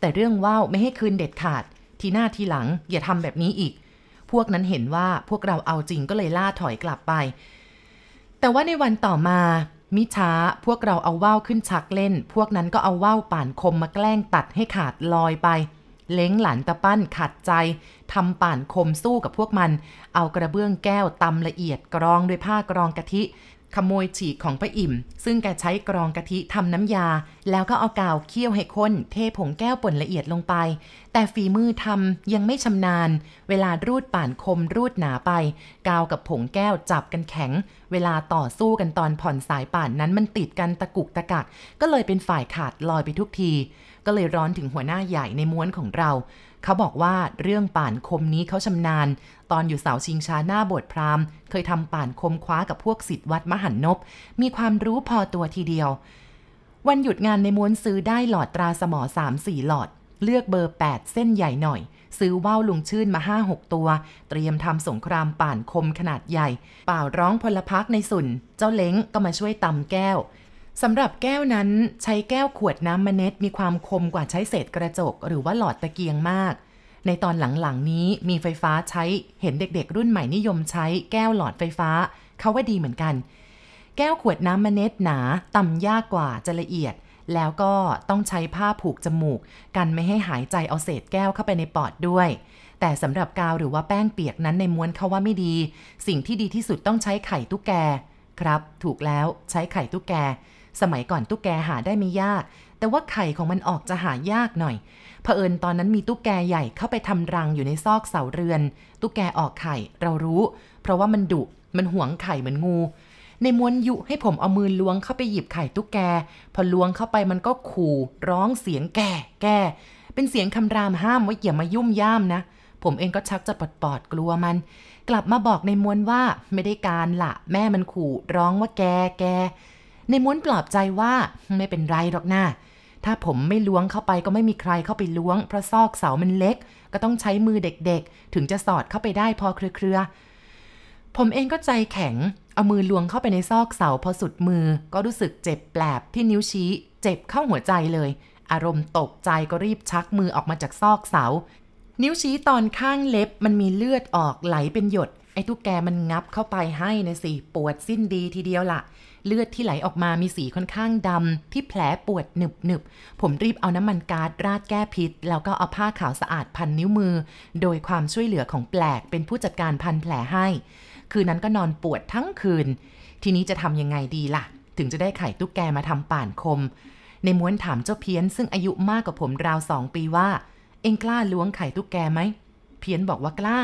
แต่เรื่องว่าวไม่ให้คืนเด็ดขาด ทีหน้าทีหลังอย่าทำแบบนี้อีก พวกนั้นเห็นว่าพวกเราเอาจริงก็เลยล่าถอยกลับไป แต่ว่าในวันต่อมา มิช้าพวกเราเอาว่าวขึ้นชักเล่น พวกนั้นก็เอาว่าวป่านคมมาแกล้งตัดให้ขาดลอยไปเล้งหลานตะปั้นขัดใจทำป่านคมสู้กับพวกมันเอากระเบื้องแก้วตำละเอียดกรองด้วยผ้ากรองกะทิขโมยฉีกของป้าอิ่มซึ่งแกใช้กรองกะทิทำน้ำยาแล้วก็เอากาวเคี่ยวให้ข้นเทผงแก้วป่นละเอียดลงไปแต่ฝีมือทำยังไม่ชำนาญเวลารูดป่านคมรูดหนาไปกาวกับผงแก้วจับกันแข็งเวลาต่อสู้กันตอนผ่อนสายป่านนั้นมันติดกันตะกุกตะกักก็เลยเป็นฝ่ายขาดลอยไปทุกทีก็เลยร้อนถึงหัวหน้าใหญ่ในม้วนของเรา เขาบอกว่าเรื่องป่านคมนี้เขาชำนาญ ตอนอยู่เสาชิงชาหน้าบทพราหมณ์เคยทำป่านคมคว้ากับพวกสิทธิวัดมหันนบ มีความรู้พอตัวทีเดียว วันหยุดงานในม้วนซื้อได้หลอดตราสมอสามสี่หลอด เลือกเบอร์ 8 เส้นใหญ่หน่อย ซื้อว่าวลุงชื่นมาห้าหกตัว เตรียมทำสงครามป่านคมขนาดใหญ่เป่าร้องพลพักในสุน เจ้าเล้งก็มาช่วยตำแก้วสำหรับแก้วนั้นใช้แก้วขวดน้ำมเน็ดมีความคมกว่าใช้เศษกระจกหรือว่าหลอดตะเกียงมาก ในตอนหลังๆนี้มีไฟฟ้าใช้เห็นเด็กๆ รุ่นใหม่นิยมใช้แก้วหลอดไฟฟ้าเขาว่าดีเหมือนกัน แก้วขวดน้ำมเน็ดหนาต่ำยากกว่าจะละเอียด แล้วก็ต้องใช้ผ้าผูกจมูก กันไม่ให้หายใจเอาเศษแก้วเข้าไปในปอดด้วย แต่สำหรับกาวหรือว่าแป้งเปียกนั้นในม้วนเขาว่าไม่ดี สิ่งที่ดีที่สุดต้องใช้ไข่ตุ๊กแกครับ ถูกแล้วใช้ไข่ตุ๊กแกสมัยก่อน ตุ๊กแกหาได้ไม่ยาก แต่ว่าไข่ของมันออกจะหายากหน่อย เผอิญตอนนั้นมีตุ๊กแกใหญ่เข้าไปทำรังอยู่ในซอกเสาเรือน ตุ๊กแกออกไข่ เรารู้ เพราะว่ามันดุ มันหวงไข่เหมือนงู ในม้วนยุให้ผมเอามือล้วงเข้าไปหยิบไข่ตุ๊กแก พอล้วงเข้าไปมันก็ขู่ ร้องเสียงแก่ แก่ เป็นเสียงคำรามห้ามว่าอย่ามายุ่มย่ามนะ ผมเองก็ชักจะปอดปอดกลัวมัน กลับมาบอกในมวนว่าไม่ได้การละแม่มันขู่ร้องว่าแกแกในม้วนปลอบใจว่าไม่เป็นไรหรอกนะ้า ถ้าผมไม่ล้วงเข้าไป ก็ไม่มีใครเข้าไปล้วง เพราะซอกเสามันเล็ก ก็ต้องใช้มือเด็กๆ ถึงจะสอดเข้าไปได้พอเครือๆผมเองก็ใจแข็ง เอามือล้วงเข้าไปในซอกเสาพอสุดมือ ก็รู้สึกเจ็บแปลบที่นิ้วชี้เจ็บเข้าหัวใจเลย อารมณ์ตกใจก็รีบชักมือออกมาจากซอกเสา นิ้วชี้ตอนข้างเล็บมันมีเลือดออกไหลเป็นหยดไอ้ตุ๊กแกมันงับเข้าไปให้นะสิปวดสิ้นดีทีเดียวละ่ะเลือดที่ไหลออกมามีสีค่อนข้างดำที่แผลปวดหนึบหนึบผมรีบเอาน้ำมันก๊าซราดแก้พิษแล้วก็เอาผ้าขาวสะอาดพันนิ้วมือ โดยความช่วยเหลือของแปลกเป็นผู้จัดการพันแผลให้ คืนนั้นก็นอนปวดทั้งคืน ทีนี้จะทำยังไงดีล่ะ ถึงจะได้ไข่ตุ๊กแกมาทำป่านคม ในม้วนถามเจ้าเพี้ยนซึ่งอายุมากกว่าผมราวสองปีว่า เอ็งกล้าล้วงไข่ตุ๊กแกไหมเพี้ยนบอกว่ากล้า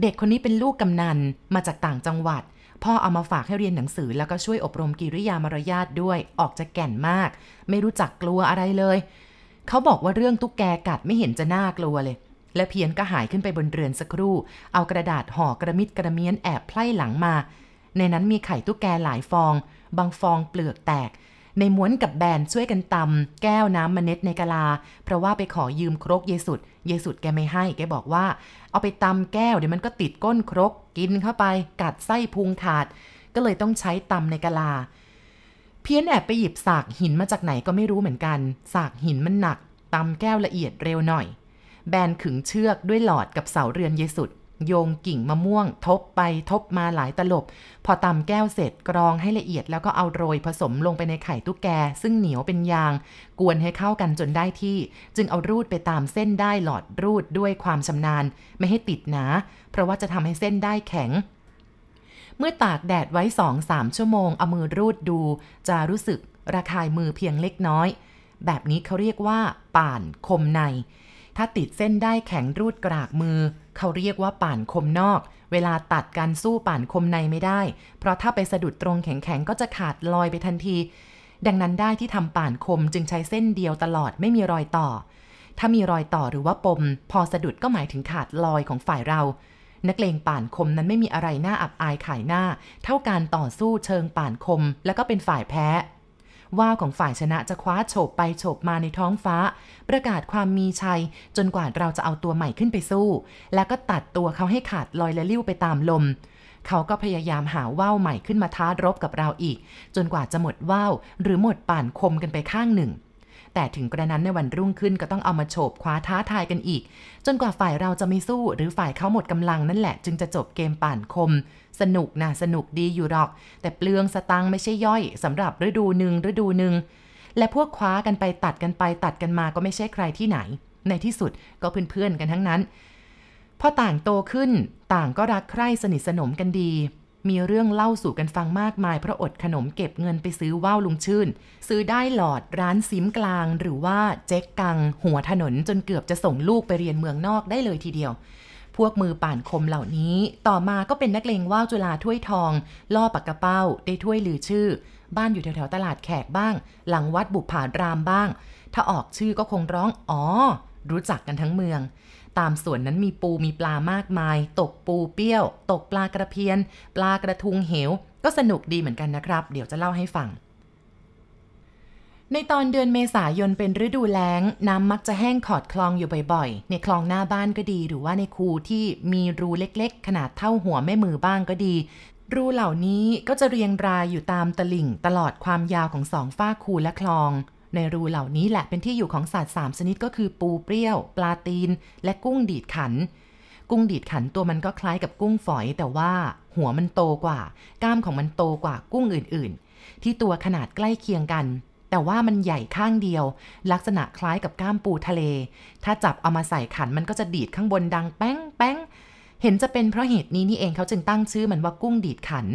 เด็กคนนี้เป็นลูกกำนันมาจากต่างจังหวัดพ่อเอามาฝากให้เรียนหนังสือแล้วก็ช่วยอบรมกิริยามารยาทด้วย ออกจะแก่นมาก ไม่รู้จักกลัวอะไรเลย เขาบอกว่าเรื่องตุ๊กแกกัดไม่เห็นจะน่ากลัวเลย และเพียนก็หายขึ้นไปบนเรือนสักครู่ เอากระดาษห่อกระมิดกระเมียนแอบไพล่หลังมา ในนั้นมีไข่ตุ๊กแกหลายฟอง บางฟองเปลือกแตกในม้วนกับแบนช่วยกันตำแก้วน้ำมเน็ดในกะลาเพราะว่าไปขอยืมครกเยสุดเยสุดแกไม่ให้แกบอกว่า เอาไปตำแก้วเดี๋ยวมันก็ติดก้นครก กินเข้าไป กัดไส้พุงขาด ก็เลยต้องใช้ตำในกะลาเพี้ยนแอบไปหยิบสากหินมาจากไหนก็ไม่รู้เหมือนกัน สากหินมันหนักตำแก้วละเอียดเร็วหน่อย แบนขึงเชือกด้วยหลอดกับเสาเรือนเยสุดโยงกิ่งมะม่วงทบไปทบมาหลายตลบ พอตำแก้วเสร็จกรองให้ละเอียดแล้วก็เอาโรยผสมลงไปในไข่ตุ๊กแก ซึ่งเหนียวเป็นยาง กวนให้เข้ากันจนได้ที่ จึงเอารูดไปตามเส้นได้หลอดรูดด้วยความชำนาญ ไม่ให้ติดหนา เพราะว่าจะทำให้เส้นได้แข็ง เมื่อตากแดดไว้สองสามชั่วโมง เอามือรูดดู จะรู้สึกระคายมือเพียงเล็กน้อย แบบนี้เขาเรียกว่า ป่านคมในถ้าติดเส้นได้แข็งรูดกรากมือ เขาเรียกว่าป่านคมนอก เวลาตัดการสู้ป่านคมในไม่ได้ เพราะถ้าไปสะดุดตรงแข็งๆ ก็จะขาดลอยไปทันที ดังนั้นได้ที่ทำป่านคมจึงใช้เส้นเดียวตลอดไม่มีรอยต่อ ถ้ามีรอยต่อหรือว่าปม พอสะดุดก็หมายถึงขาดลอยของฝ่ายเรา นักเลงป่านคมนั้นไม่มีอะไรน่าอับอายขายหน้า เท่าการต่อสู้เชิงป่านคม และก็เป็นฝ่ายแพ้ว่าวของฝ่ายชนะจะคว้าโฉบไปโฉบมาในท้องฟ้า ประกาศความมีชัย จนกว่าเราจะเอาตัวใหม่ขึ้นไปสู้ แล้วก็ตัดตัวเขาให้ขาดลอยและลิ้วไปตามลม เขาก็พยายามหาว่าวใหม่ขึ้นมาท้ารบกับเราอีก จนกว่าจะหมดว่าวหรือหมดป่านคมกันไปข้างหนึ่งแต่ถึงกระนั้นในวันรุ่งขึ้นก็ต้องเอามาโฉบคว้าท้าทายกันอีก จนกว่าฝ่ายเราจะไม่สู้หรือฝ่ายเขาหมดกำลังนั่นแหละจึงจะจบเกมป่านคม สนุกนะสนุกดีอยู่หรอก แต่เปลืองสตังไม่ใช่ย่อย สำหรับฤดูหนึ่งฤดูหนึ่งและพวกคว้ากันไปตัดกันไปตัดกันมาก็ไม่ใช่ใครที่ไหน ในที่สุดก็เพื่อนๆกันทั้งนั้นพอต่างโตขึ้นต่างก็รักใคร่สนิทสนมกันดีมีเรื่องเล่าสู่กันฟังมากมายเพราะอดขนมเก็บเงินไปซื้อว่าวลุงชื่น ซื้อได้หลอดร้านซิมกลาง หรือว่าเจ๊กกัง หัวถนนจนเกือบจะส่งลูกไปเรียนเมืองนอกได้เลยทีเดียว พวกมือป่านคมเหล่านี้ ต่อมาก็เป็นนักเลงว่าวจุฬาถ้วยทอง ล่อปากกระเป้าได้ถ้วยลือชื่อ บ้านอยู่แถวๆตลาดแขกบ้าง หลังวัดบุพผารามบ้าง ถ้าออกชื่อก็คงร้องอ๋อ รู้จักกันทั้งเมืองตามสวนนั้นมีปูมีปลามากมาย ตกปูเปี้ยว ตกปลากระเพียนปลากระทุงเหว ก็สนุกดีเหมือนกันนะครับ เดี๋ยวจะเล่าให้ฟัง ในตอนเดือนเมษายนเป็นฤดูแล้งน้ำมักจะแห้งขอดคลองอยู่บ่อยๆ ในคลองหน้าบ้านก็ดีหรือว่าในคูที่มีรูเล็กๆ ขนาดเท่าหัวแม่มือบ้างก็ดี รูเหล่านี้ก็จะเรียงรายอยู่ตามตลิ่งตลอดความยาวของสองฝ้าคูและคลองในรูเหล่านี้แหละเป็นที่อยู่ของสัตว์3ชนิดก็คือปูเปรี้ยว ปลาตีน และกุ้งดีดขัน กุ้งดีดขันตัวมันก็คล้ายกับกุ้งฝอย แต่ว่าหัวมันโตกว่า ก้ามของมันโตกว่ากุ้งอื่น ๆ ที่ตัวขนาดใกล้เคียงกัน แต่ว่ามันใหญ่ข้างเดียว ลักษณะคล้ายกับก้ามปูทะเล ถ้าจับเอามาใส่ขันมันก็จะดีดข้างบนดังแป้งแป้งเห็นจะเป็นเพราะเหตุนี้นี่เองเขาจึงตั้งชื่อมันว่ากุ้งดีดขัน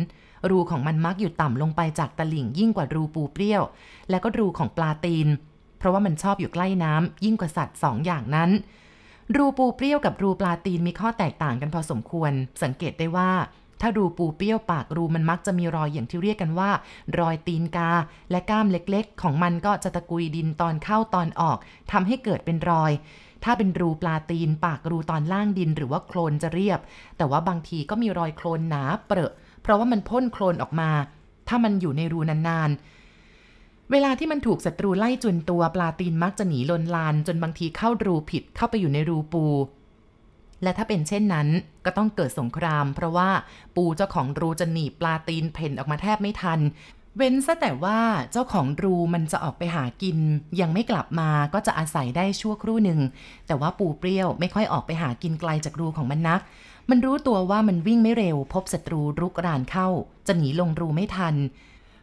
รูของมันมักอยู่ต่ำลงไปจากตลิ่งยิ่งกว่ารูปูเปรี้ยว และก็รูของปลาตีน เพราะว่ามันชอบอยู่ใกล้น้ำยิ่งกว่าสัตว์สองอย่างนั้น รูปูเปรี้ยวกับรูปลาตีนมีข้อแตกต่างกันพอสมควร สังเกตได้ว่า ถ้ารูปูเปรี้ยวปากรูมันมักจะมีรอยอย่างที่เรียกกันว่า รอยตีนกาและก้ามเล็กๆ ของมันก็จะตะกุยดินตอนเข้าตอนออกทำให้เกิดเป็นรอย ถ้าเป็นรูปลาตีนปากรูตอนล่างดินหรือว่าโคลนจะเรียบ แต่ว่าบางทีก็มีรอยโคลนหนาเปรอะเพราะว่ามันพ่นโคลนออกมา ถ้ามันอยู่ในรูนานๆ เวลาที่มันถูกศัตรูไล่จุนตัวปลาตีนมักจะหนีลนลานจนบางทีเข้ารูผิดเข้าไปอยู่ในรูปู และถ้าเป็นเช่นนั้นก็ต้องเกิดสงคราม เพราะว่าปูเจ้าของรูจะหนีปลาตีนเพ่นออกมาแทบไม่ทัน เว้นซะแต่ว่าเจ้าของรูมันจะออกไปหากิน ยังไม่กลับมาก็จะอาศัยได้ชั่วครู่หนึ่ง แต่ว่าปูเปรี้ยวไม่ค่อยออกไปหากินไกลจากรูของมันนักมันรู้ตัวว่ามันวิ่งไม่เร็ว พบศัตรูรุกรานเข้า จะหนีลงรูไม่ทัน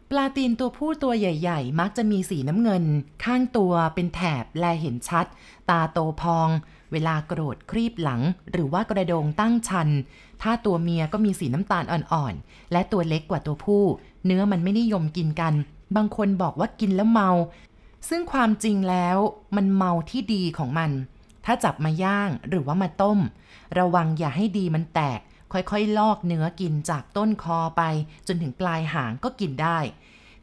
ปลาตีนตัวผู้ตัวใหญ่ๆ มักจะมีสีน้ำเงิน ข้างตัวเป็นแถบแลเห็นชัด ตาโตพอง เวลาโกรธครีบหลัง หรือว่ากระโดงตั้งชัน ถ้าตัวเมียก็มีสีน้ำตาลอ่อนๆ และตัวเล็กกว่าตัวผู้ เนื้อมันไม่นิยมกินกัน บางคนบอกว่ากินแล้วเมา ซึ่งความจริงแล้วมันเมาที่ดีของมันถ้าจับมาย่างหรือว่ามาต้ม ระวังอย่าให้ดีมันแตก ค่อยๆลอกเนื้อกินจากต้นคอไปจนถึงปลายหางก็กินได้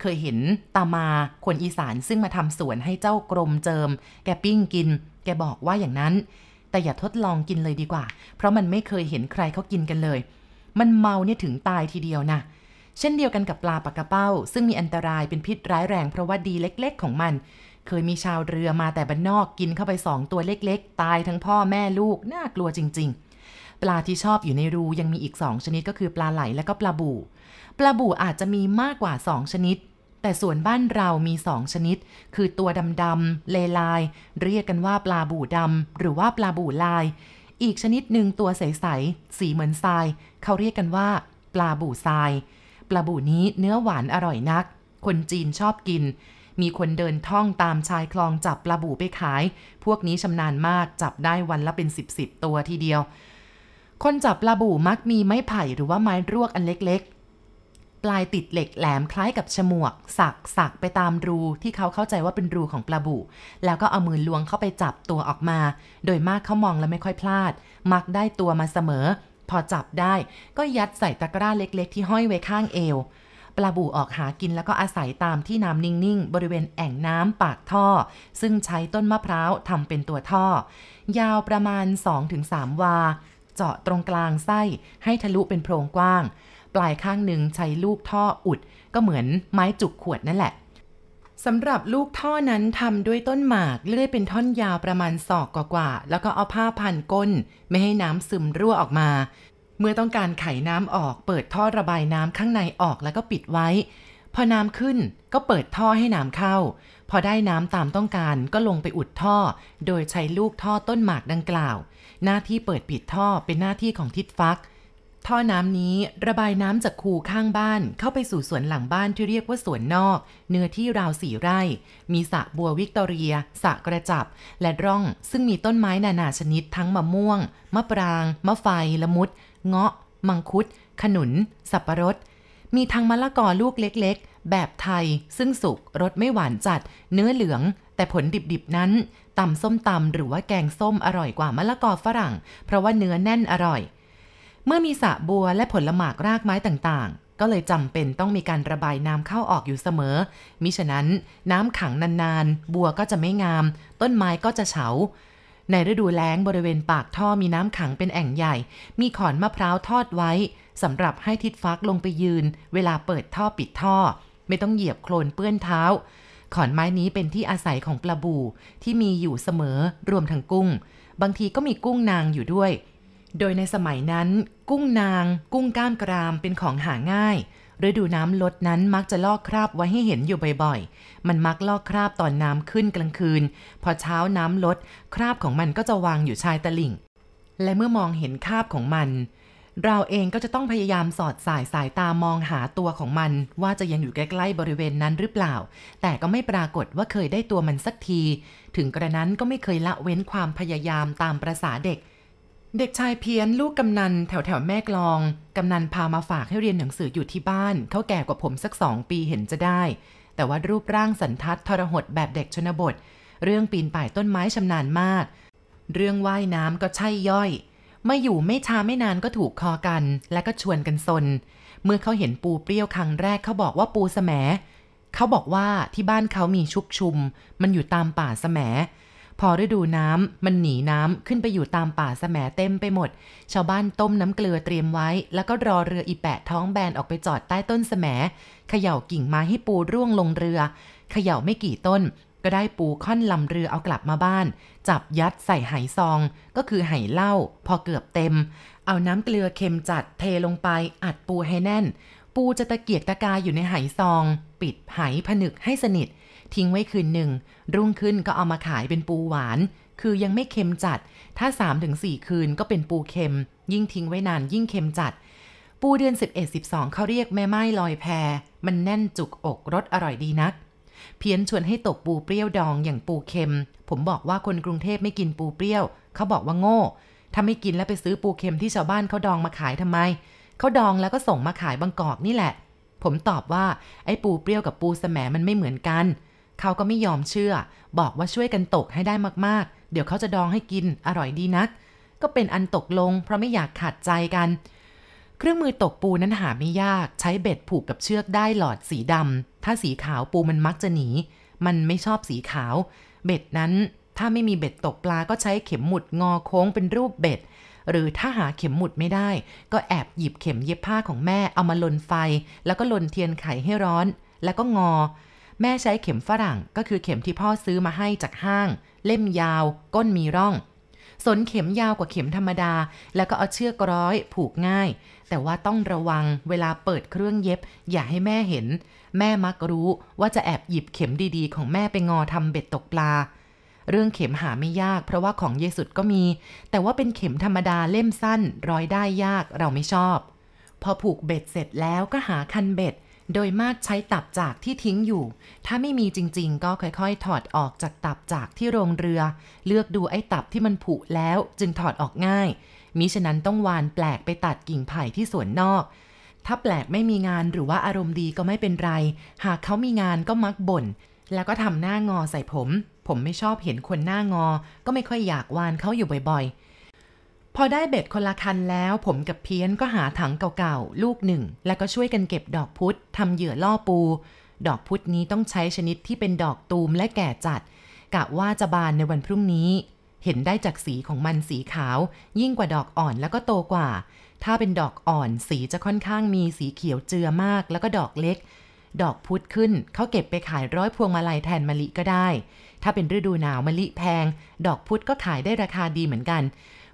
เคยเห็นตามาคนอีสานซึ่งมาทำสวนให้เจ้ากรมเจิม แกปิ้งกิน แกบอกว่าอย่างนั้น แต่อย่าทดลองกินเลยดีกว่า เพราะมันไม่เคยเห็นใครเขากินกันเลย มันเมาเนี่ยถึงตายทีเดียวนะเช่นเดียวกันกับปลาปากกระเป้าซึ่งมีอันตรายเป็นพิษร้ายแรงเพราะว่าดีเล็ก ๆ ของมันเคยมีชาวเรือมาแต่บ้านนอกกินเข้าไปสองตัวเล็กๆ ตายทั้งพ่อแม่ลูกน่ากลัวจริงๆ ปลาที่ชอบอยู่ในรูยังมีอีกสองชนิด ก็คือปลาไหลและก็ปลาบู่ปลาบู่อาจจะมีมากกว่าสองชนิด แต่ส่วนบ้านเรามีสองชนิด คือตัวดำๆเลลาย เรียกกันว่าปลาบู่ดำหรือว่าปลาบู่ลาย อีกชนิดหนึ่งตัวใสๆสีเหมือนทราย เขาเรียกกันว่า ปลาบู่ทรายปลาบู่นี้เนื้อหวานอร่อยนัก คนจีนชอบกินมีคนเดินท่องตามชายคลองจับปลาบูไปขาย พวกนี้ชำนาญมากจับได้วันละเป็นสิบสิบตัวทีเดียว คนจับปลาบูมักมีไม้ไผ่หรือว่าไม้ รวก อันเล็กๆ ปลายติดเหล็กแหลมคล้ายกับฉมวกสักสักไปตามรูที่เขาเข้าใจว่าเป็นรูของปลาบูแล้วก็เอามือลวงเข้าไปจับตัวออกมา โดยมากเขามองแล้วไม่ค่อยพลาด มักได้ตัวมาเสมอ พอจับได้ก็ยัดใส่ตะกร้าเล็ก ๆ ที่ห้อยไว้ข้างเอวปลาบู่ออกหากินแล้วก็อาศัยตามที่น้ำนิ่งๆ บริเวณแอ่งน้ำปากท่อ ซึ่งใช้ต้นมะพร้าวทำเป็นตัวท่อ ยาวประมาณ 2-3 วา เจาะตรงกลางไส้ ให้ทะลุเป็นโพรงกว้าง ปลายข้างหนึ่งใช้ลูกท่ออุด ก็เหมือนไม้จุกขวดนั่นแหละสำหรับลูกท่อนั้นทำด้วยต้นหมาก เลื่อยเป็นท่อนยาวประมาณศอกกว่าๆแล้วก็เอาผ้าพันก้น ไม่ให้น้ำซึมรั่วออกมาเมื่อต้องการไขน้ำออก เปิดท่อระบายน้ำข้างในออกแล้วก็ปิดไว้ พอน้ำขึ้นก็เปิดท่อให้น้ำเข้า พอได้น้ำตามต้องการก็ลงไปอุดท่อ โดยใช้ลูกท่อต้นหมากดังกล่าว หน้าที่เปิดปิดท่อเป็นหน้าที่ของทิดฟัก ท่อน้ำนี้ระบายน้ำจากคูข้างบ้านเข้าไปสู่สวนหลังบ้านที่เรียกว่าสวนนอก เนื้อที่ราวสี่ไร่ มีสระบัววิกตอเรียสระกระจับ และร่อง ซึ่งมีต้นไม้นานาชนิด ทั้งมะม่วง มะปราง มะไฟ ละมุดเงาะมังคุด ขนุน สับปะรดมีทั้งมะละกอลูกเล็กๆ แบบไทยซึ่งสุกรสไม่หวานจัด เนื้อเหลือง แต่ผลดิบๆ นั้นตำส้มตำหรือว่าแกงส้มอร่อยกว่ามะละกอฝรั่ง เพราะว่าเนื้อแน่นอร่อย เมื่อมีสะบัวและผลหมากรากไม้ต่างๆ ก็เลยจำเป็นต้องมีการระบายน้ำเข้าออกอยู่เสมอมิฉะนั้น น้ำขังนานๆบัวก็จะไม่งาม ต้นไม้ก็จะเฉาในฤดูแล้งบริเวณปากท่อมีน้ำขังเป็นแอ่งใหญ่ มีขอนมะพร้าวทอดไว้สำหรับให้ทิดฟักลงไปยืน เวลาเปิดท่อปิดท่อ ไม่ต้องเหยียบโคลนเปื้อนเท้า ขอนไม้นี้เป็นที่อาศัยของปลาบูที่มีอยู่เสมอ รวมทั้งกุ้ง บางทีก็มีกุ้งนางอยู่ด้วย โดยในสมัยนั้น กุ้งนางกุ้งก้ามกรามเป็นของหาง่ายฤดูน้ำลดนั้นมักจะลอกคราบไว้ให้เห็นอยู่บ่อยๆ มันมักลอกคราบตอนน้ำขึ้นกลางคืน พอเช้าน้ำลดคราบของมันก็จะวางอยู่ชายตลิ่ง และเมื่อมองเห็นคราบของมัน เราเองก็จะต้องพยายามสอดสายสายตามองหาตัวของมัน ว่าจะยังอยู่ใกล้ๆบริเวณนั้นหรือเปล่า แต่ก็ไม่ปรากฏว่าเคยได้ตัวมันสักที ถึงกระนั้นก็ไม่เคยละเว้นความพยายามตามประษาเด็กเด็กชายเพี้ยนลูกกำนันแถวแถวแม่กลองกำนันพามาฝากให้เรียนหนังสืออยู่ที่บ้าน เขาแก่กว่าผมสักสองปีเห็นจะได้ แต่ว่ารูปร่างสันทัดทรหดแบบเด็กชนบท เรื่องปีนป่ายต้นไม้ชำนาญมาก เรื่องว่ายน้ำก็ใช่ย่อยมาอยู่ไม่ช้าไม่นานก็ถูกคอกัน และก็ชวนกันซนเมื่อเขาเห็นปูเปรี้ยวครั้งแรกเขาบอกว่าปูแสมเขาบอกว่าที่บ้านเขามีชุกชุม มันอยู่ตามป่าแสมพอฤดูน้ำมันหนีน้ำขึ้นไปอยู่ตามป่าแสมเต็มไปหมด ชาวบ้านต้มน้ำเกลือเตรียมไว้แล้วก็รอเรืออีแปะท้องแบนออกไปจอดใต้ต้นแสมเขย่ากิ่งไม้ให้ปูร่วงลงเรือเขย่าไม่กี่ต้น ก็ได้ปูค่อนลำเรือเอากลับมาบ้าน จับยัดใส่ไหซอง ก็คือไหเหล้าพอเกือบเต็ม เอาน้ำเกลือเค็มจัดเทลงไปอัดปูให้แน่น ปูจะตะเกียกตะกายอยู่ในไหซอง ปิดไหผนึกให้สนิททิ้งไว้คืนหนึ่งรุ่งขึ้นก็เอามาขายเป็นปูหวาน คือยังไม่เค็มจัด ถ้า 3-4 คืนก็เป็นปูเค็ม ยิ่งทิ้งไว้นานยิ่งเค็มจัด ปูเดือน 11-12เขาเรียกแม่ไม้ลอยแพรมันแน่นจุกอกรสอร่อยดีนักเพี้ยนชวนให้ตกปูเปรี้ยวดองอย่างปูเค็ม ผมบอกว่าคนกรุงเทพไม่กินปูเปรี้ยวเขาบอกว่าโง่ถ้าไม่กินแล้วไปซื้อปูเค็มที่ชาวบ้านเขาดองมาขายทำไมเขาดองแล้วก็ส่งมาขายบางกอกนี่แหละ ผมตอบว่าไอ้ปูเปรี้ยวกับปูแสมมันไม่เหมือนกันเขาก็ไม่ยอมเชื่อ บอกว่าช่วยกันตกให้ได้มากๆ เดี๋ยวเขาจะดองให้กินอร่อยดีนัก ก็เป็นอันตกลงเพราะไม่อยากขาดใจกัน เครื่องมือตกปูนั้นหาไม่ยากใช้เบ็ดผูกกับเชือกได้หลอดสีดำถ้าสีขาวปูมันมักจะหนี มันไม่ชอบสีขาว เบ็ดนั้น ถ้าไม่มีเบ็ดตกปลาก็ใช้เข็มหมุดงอโค้งเป็นรูปเบ็ด หรือถ้าหาเข็มหมุดไม่ได้ ก็แอบหยิบเข็มเย็บผ้าของแม่เอามาลนไฟ แล้วก็ลนเทียนไขให้ร้อน แล้วก็งอแม่ใช้เข็มฝรั่งก็คือเข็มที่พ่อซื้อมาให้จากห้าง เล่มยาวก้นมีร่อง สนเข็มยาวกว่าเข็มธรรมดา แล้วก็เอาเชือกร้อยผูกง่าย แต่ว่าต้องระวังเวลาเปิดเครื่องเย็บ อย่าให้แม่เห็น แม่มักรู้ว่าจะแอบหยิบเข็มดีๆของแม่ไปงอทำเบ็ดตกปลา เรื่องเข็มหาไม่ยาก เพราะว่าของเยสุดก็มี แต่ว่าเป็นเข็มธรรมดาเล่มสั้นร้อยได้ยากเราไม่ชอบ พอผูกเบ็ดเสร็จแล้วก็หาคันเบ็ดโดยมากใช้ตับจากที่ทิ้งอยู่ ถ้าไม่มีจริง ๆ ก็ค่อย ๆ ถอดออกจากตับจากที่โรงเรือ เลือกดูไอ้ตับที่มันผุแล้วจึงถอดออกง่าย มิฉะนั้นต้องวานแปลกไปตัดกิ่งไผ่ที่สวนนอก ถ้าแปลกไม่มีงานหรือว่าอารมณ์ดีก็ไม่เป็นไร หากเขามีงานก็มักบ่น แล้วก็ทำหน้างอใส่ผม ผมไม่ชอบเห็นคนหน้างอ ก็ไม่ค่อยอยากวานเขาอยู่บ่อยๆพอได้เบ็ดคนละคันแล้ว ผมกับเพี้ยนก็หาถังเก่าๆลูกหนึ่ง แล้วก็ช่วยกันเก็บดอกพุธทำเหยื่อล่อปู ดอกพุธนี้ต้องใช้ชนิดที่เป็นดอกตูมและแก่จัด กะว่าจะบานในวันพรุ่งนี้ เห็นได้จากสีของมันสีขาว ยิ่งกว่าดอกอ่อนแล้วก็โตกว่า ถ้าเป็นดอกอ่อนสีจะค่อนข้างมีสีเขียวเจือมาก แล้วก็ดอกเล็ก ดอกพุธขึ้นเขาเก็บไปขายร้อยพวงมาลัยแทนมะลิก็ได้ ถ้าเป็นฤดูหนาวมะลิแพง ดอกพุธก็ขายได้ราคาดีเหมือนกัน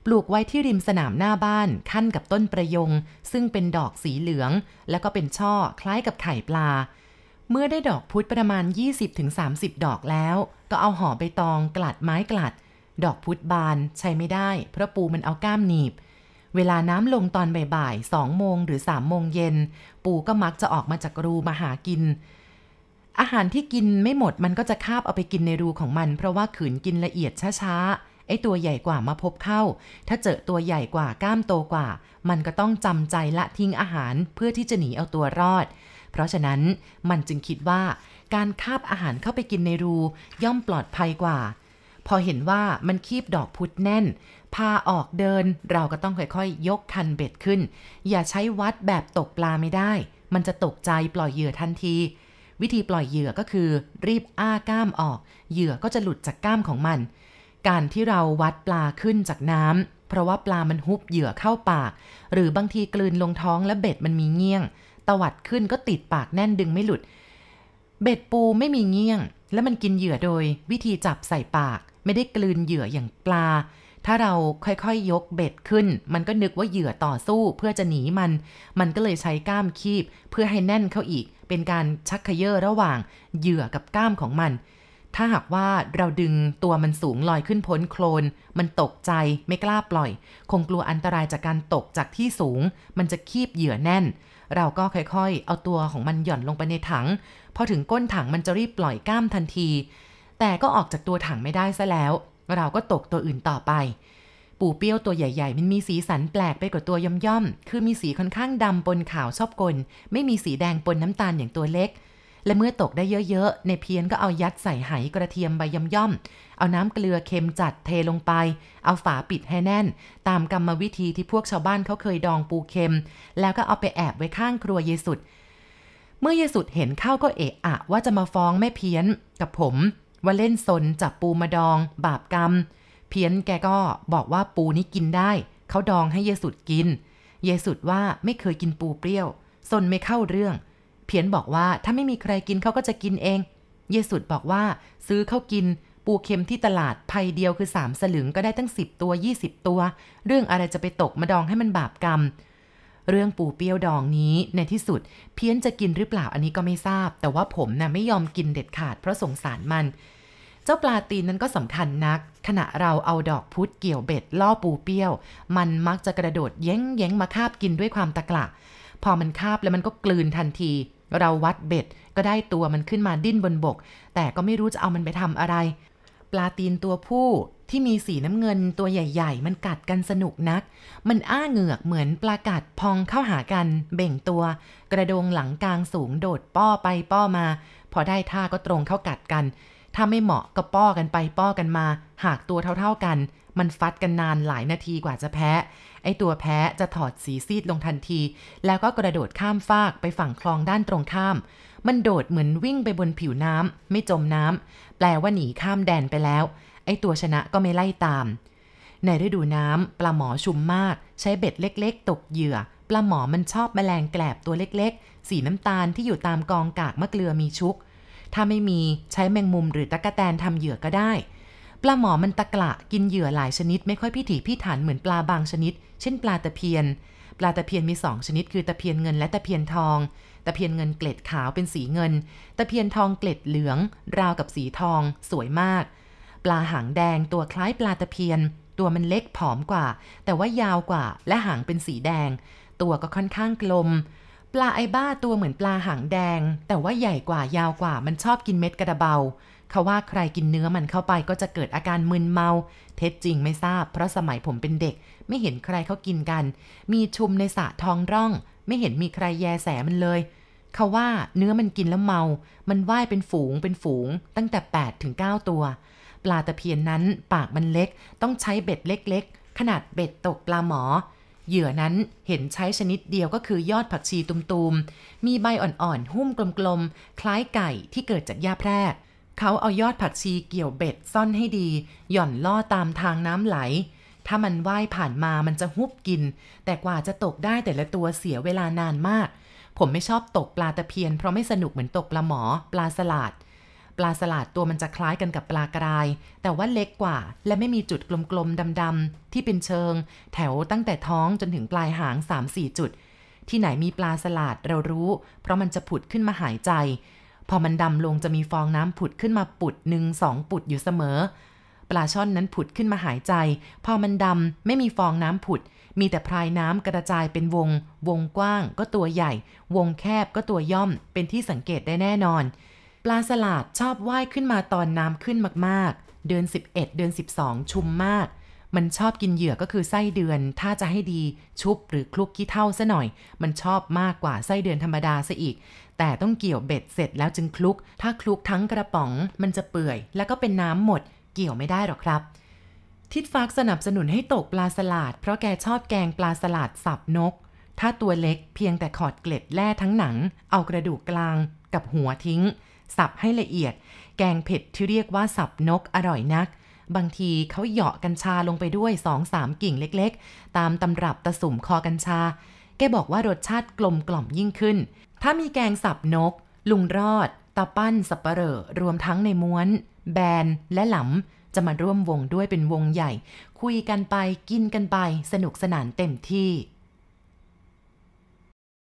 ปลูกไว้ที่ริมสนามหน้าบ้านขั้นกับต้นประยงซึ่งเป็นดอกสีเหลือง แล้วก็เป็นช่อ คล้ายกับไข่ปลา เมื่อได้ดอกพุธประมาณ 20-30 ดอกแล้ว ก็เอาห่อใบตองกลัดไม้กลัด ดอกพุธบานใช้ไม่ได้ เพราะปูมันเอาก้ามหนีบ เวลาน้ำลงตอนบ่ายๆสองโมงหรือสามโมงเย็น ปูก็มักจะออกมาจากรูมาหากิน อาหารที่กินไม่หมดมันก็จะคาบเอาไปกินในรูของมัน เพราะว่าขืนกินละเอียดช้าๆไอ้ตัวใหญ่กว่ามาพบเข้า ถ้าเจอตัวใหญ่กว่าก้ามโตกว่า มันก็ต้องจำใจละทิ้งอาหารเพื่อที่จะหนีเอาตัวรอด เพราะฉะนั้น มันจึงคิดว่า การคาบอาหารเข้าไปกินในรูย่อมปลอดภัยกว่า พอเห็นว่ามันคีบดอกพุธแน่นพาออกเดินเราก็ต้องค่อยๆยยกคันเบ็ดขึ้น อย่าใช้วัดแบบตกปลาไม่ได้ มันจะตกใจปล่อยเหยื่อทันที วิธีปล่อยเหยื่อก็คือ รีบอ้าก้ามออก เหยื่อก็จะหลุดจากก้ามของมันการที่เราวัดปลาขึ้นจากน้ำเพราะว่าปลามันฮุบเหยื่อเข้าปาก หรือบางทีกลืนลงท้องและเบ็ดมันมีเงี้ยง ตวัดขึ้นก็ติดปากแน่นดึงไม่หลุด เบ็ดปูไม่มีเงี้ยง และมันกินเหยื่อโดย วิธีจับใส่ปาก ไม่ได้กลืนเหยื่ออย่างปลา ถ้าเราค่อยๆยยกเบ็ดขึ้น มันก็นึกว่าเหยื่อต่อสู้เพื่อจะหนีมัน มันก็เลยใช้ก้ามคีบเพื่อให้แน่นเข้าอีก เป็นการชักเขย่อระหว่าง เหยื่อกับก้ามของมันถ้าหากว่าเราดึงตัวมันสูงลอยขึ้นพ้นโคลน มันตกใจไม่กล้าปล่อย คงกลัวอันตรายจากการตกจากที่สูง มันจะคีบเหยื่อแน่น เราก็ค่อยๆ เอาตัวของมันหย่อนลงไปในถัง พอถึงก้นถังมันจะรีบปล่อยก้ามทันที แต่ก็ออกจากตัวถังไม่ได้ซะแล้ว เราก็ตกตัวอื่นต่อไป ปูเปี้ยวตัวใหญ่ๆ มันมีสีสันแปลกไปกว่าตัวย่อมๆคือมีสีค่อนข้างดำปนขาวชอบกล ไม่มีสีแดงปนน้ำตาลอย่างตัวเล็กและเมื่อตกได้เยอะๆในเพี้ยนก็เอายัดใส่ไหกระเทียมใบย่อมๆเอาน้ำเกลือเค็มจัดเทลงไป เอาฝาปิดให้แน่น ตามกรรมวิธีที่พวกชาวบ้านเขาเคยดองปูเค็ม แล้วก็เอาไปแอบไว้ข้างครัวเยสุด เมื่อเยสุดเห็นเข้าก็เอะอะ ว่าจะมาฟ้องแม่เพี้ยน กับผม ว่าเล่นสนจับปูมาดอง บาปกรรม เพี้ยนแกก็บอกว่าปูนี้กินได้เขาดองให้เยสุดกิน เยสุดว่าไม่เคยกินปูเปรี้ยว สนไม่เข้าเรื่องเพียนบอกว่าถ้าไม่มีใครกินเขาก็จะกินเอง เยสุดบอกว่า ซื้อเขากิน ปูเค็มที่ตลาดภัยเดียวคือสามสลึง ก็ได้ตั้งสิบตัวยี่สิบตัว เรื่องอะไรจะไปตก มาดองให้มันบาปกรรม เรื่องปูเปี้ยวดองนี้ในที่สุด เพี้ยนจะกินหรือเปล่าอันนี้ก็ไม่ทราบ แต่ว่าผมนะ่ะไม่ยอมกินเด็ดขาด เพราะสงสารมัน เจ้าปลาตีนนั้นก็สำคัญนัก ขณะเราเอาดอกพุธเกี่ยวเบ็ดล่อปูเปี้ยว มันมักจะกระโดดแย้งแย้งมาคาบกินด้วยความตะกละพอมันคาบแล้วมันก็กลืนทันทีเราวัดเบ็ดก็ได้ตัวมันขึ้นมาดิ้นบนบก แต่ก็ไม่รู้จะเอามันไปทำอะไร ปลาตีนตัวผู้ที่มีสีน้ำเงินตัวใหญ่ ๆ มันกัดกันสนุกนัก มันอ้าเหงือกเหมือนปลากัดพองเข้าหากันเบ่งตัวกระโดงหลังกลางสูงโดดป้อไปป้อมา พอได้ท่าก็ตรงเข้ากัดกัน ถ้าไม่เหมาะก็ป้อกันไปป้อกันมา หากตัวเท่าๆกัน มันฟัดกันนานหลายนาทีกว่าจะแพ้ไอตัวแพ้จะถอดสีซีดลงทันที แล้วก็กระโดดข้ามฟากไปฝั่งคลองด้านตรงข้าม มันโดดเหมือนวิ่งไปบนผิวน้ำไม่จมน้ำ แปลว่าหนีข้ามแดนไปแล้ว ไอตัวชนะก็ไม่ไล่ตาม ในฤดูน้ำปลาหมอชุมมากใช้เบ็ดเล็กๆ ตกเหยื่อ ปลาหมอมันชอบแมลงแกลบตัวเล็กๆ สีน้ำตาลที่อยู่ตามกองกากมะเกลือมีชุก ถ้าไม่มีใช้แมงมุมหรือตะกะแตนทำเหยื่อก็ได้ลาหมอมันตะกละกินเหยื่อหลายชนิดไม่ค่อยพิถีพิถันเหมือนปลาบางชนิด เช่นปลาตะเพียน ปลาตะเพียนมีสองชนิดคือตะเพียนเงินและตะเพียนทองตะเพียนเงินเกล็ดขาวเป็นสีเงิน ตะเพียนทองเกล็ดเหลือง ราวกับสีทอง สวยมาก ปลาหางแดง ตัวคล้ายปลาตะเพียน ตัวมันเล็กผอมกว่า แต่ว่ายาวกว่า และหางเป็นสีแดง ตัวก็ค่อนข้างกลม ปลาไอบ้าตัวเหมือนปลาหางแดง แต่ว่าใหญ่กว่ายาวกว่ามันชอบกินเม็ดกระเบาเขาว่าใครกินเนื้อมันเข้าไปก็จะเกิดอาการมึนเมา เท็จจริงไม่ทราบเพราะสมัยผมเป็นเด็กไม่เห็นใครเขากินกัน มีชุมในสระทองร่อง ไม่เห็นมีใครแยแสมันเลย เขาว่าเนื้อมันกินแล้วเมา มันว่ายเป็นฝูงเป็นฝูง ตั้งแต่8ถึง9ตัว ปลาตะเพียนนั้นปากมันเล็กต้องใช้เบ็ดเล็กๆ ขนาดเบ็ดตกปลาหมอ เหยื่อนั้นเห็นใช้ชนิดเดียวก็คือยอดผักชีตุมๆ มีใบอ่อนๆ หุ้มกลมๆ คล้ายไก่ที่เกิดจากหญ้าแพรกเขาเอายอดผักชีเกี่ยวเบ็ดซ่อนให้ดี หย่อนล่อตามทางน้ำไหล ถ้ามันว่ายผ่านมามันจะฮุบกิน แต่กว่าจะตกได้แต่ละตัวเสียเวลานานมาก ผมไม่ชอบตกปลาตะเพียน เพราะไม่สนุกเหมือนตกปลาหมอ ปลาสลัดปลาสลัดตัวมันจะคล้ายกันกับปลากราย แต่ว่าเล็กกว่า และไม่มีจุดกลมๆดำๆที่เป็นเชิง แถวตั้งแต่ท้องจนถึงปลายหาง3-4จุดที่ไหนมีปลาสลัดเรารู้ เพราะมันจะผุดขึ้นมาหายใจพอมันดำลงจะมีฟองน้ำผุดขึ้นมาปุดหนึ่งสองปุดอยู่เสมอ ปลาช่อนนั้นผุดขึ้นมาหายใจ พอมันดำไม่มีฟองน้ำผุด มีแต่พรายน้ำกระจายเป็นวง วงกว้างก็ตัวใหญ่ วงแคบก็ตัวย่อม เป็นที่สังเกตได้แน่นอน ปลาสลาดชอบว่ายขึ้นมาตอนน้ำขึ้นมากๆ เดือน11 เดือน12 ชุมมาก มันชอบกินเหยื่อก็คือไส้เดือน ถ้าจะให้ดี ชุบหรือคลุกขี้เท่าซะหน่อย มันชอบมากกว่าไส้เดือนธรรมดาซะอีกแต่ต้องเกี่ยวเบ็ดเสร็จแล้วจึงคลุก ถ้าคลุกทั้งกระป๋องมันจะเปื่อย แล้วก็เป็นน้ำหมดเกี่ยวไม่ได้หรอกครับ ทิดฟักสนับสนุนให้ตกปลาสลาดเพราะแกชอบแกงปลาสลาดสับนก ถ้าตัวเล็กเพียงแต่ขอดเกล็ดแล่ทั้งหนัง เอากระดูกกลางกับหัวทิ้ง สับให้ละเอียด แกงเผ็ดที่เรียกว่าสับนกอร่อยนัก บางทีเขาเหยาะกัญชาลงไปด้วยสองสามกิ่งเล็ก ๆ ตามตำรับตะสุ่มคอกัญชา แกบอกว่ารสชาติกลมกล่อมยิ่งขึ้นถ้ามีแกงสับนก ลุงรอดตาปั้น สับปะเหร่อรวมทั้งในม้วน แบน และหลำจะมาร่วมวงด้วยเป็นวงใหญ่ คุยกันไปกินกันไป สนุกสนานเต็มที่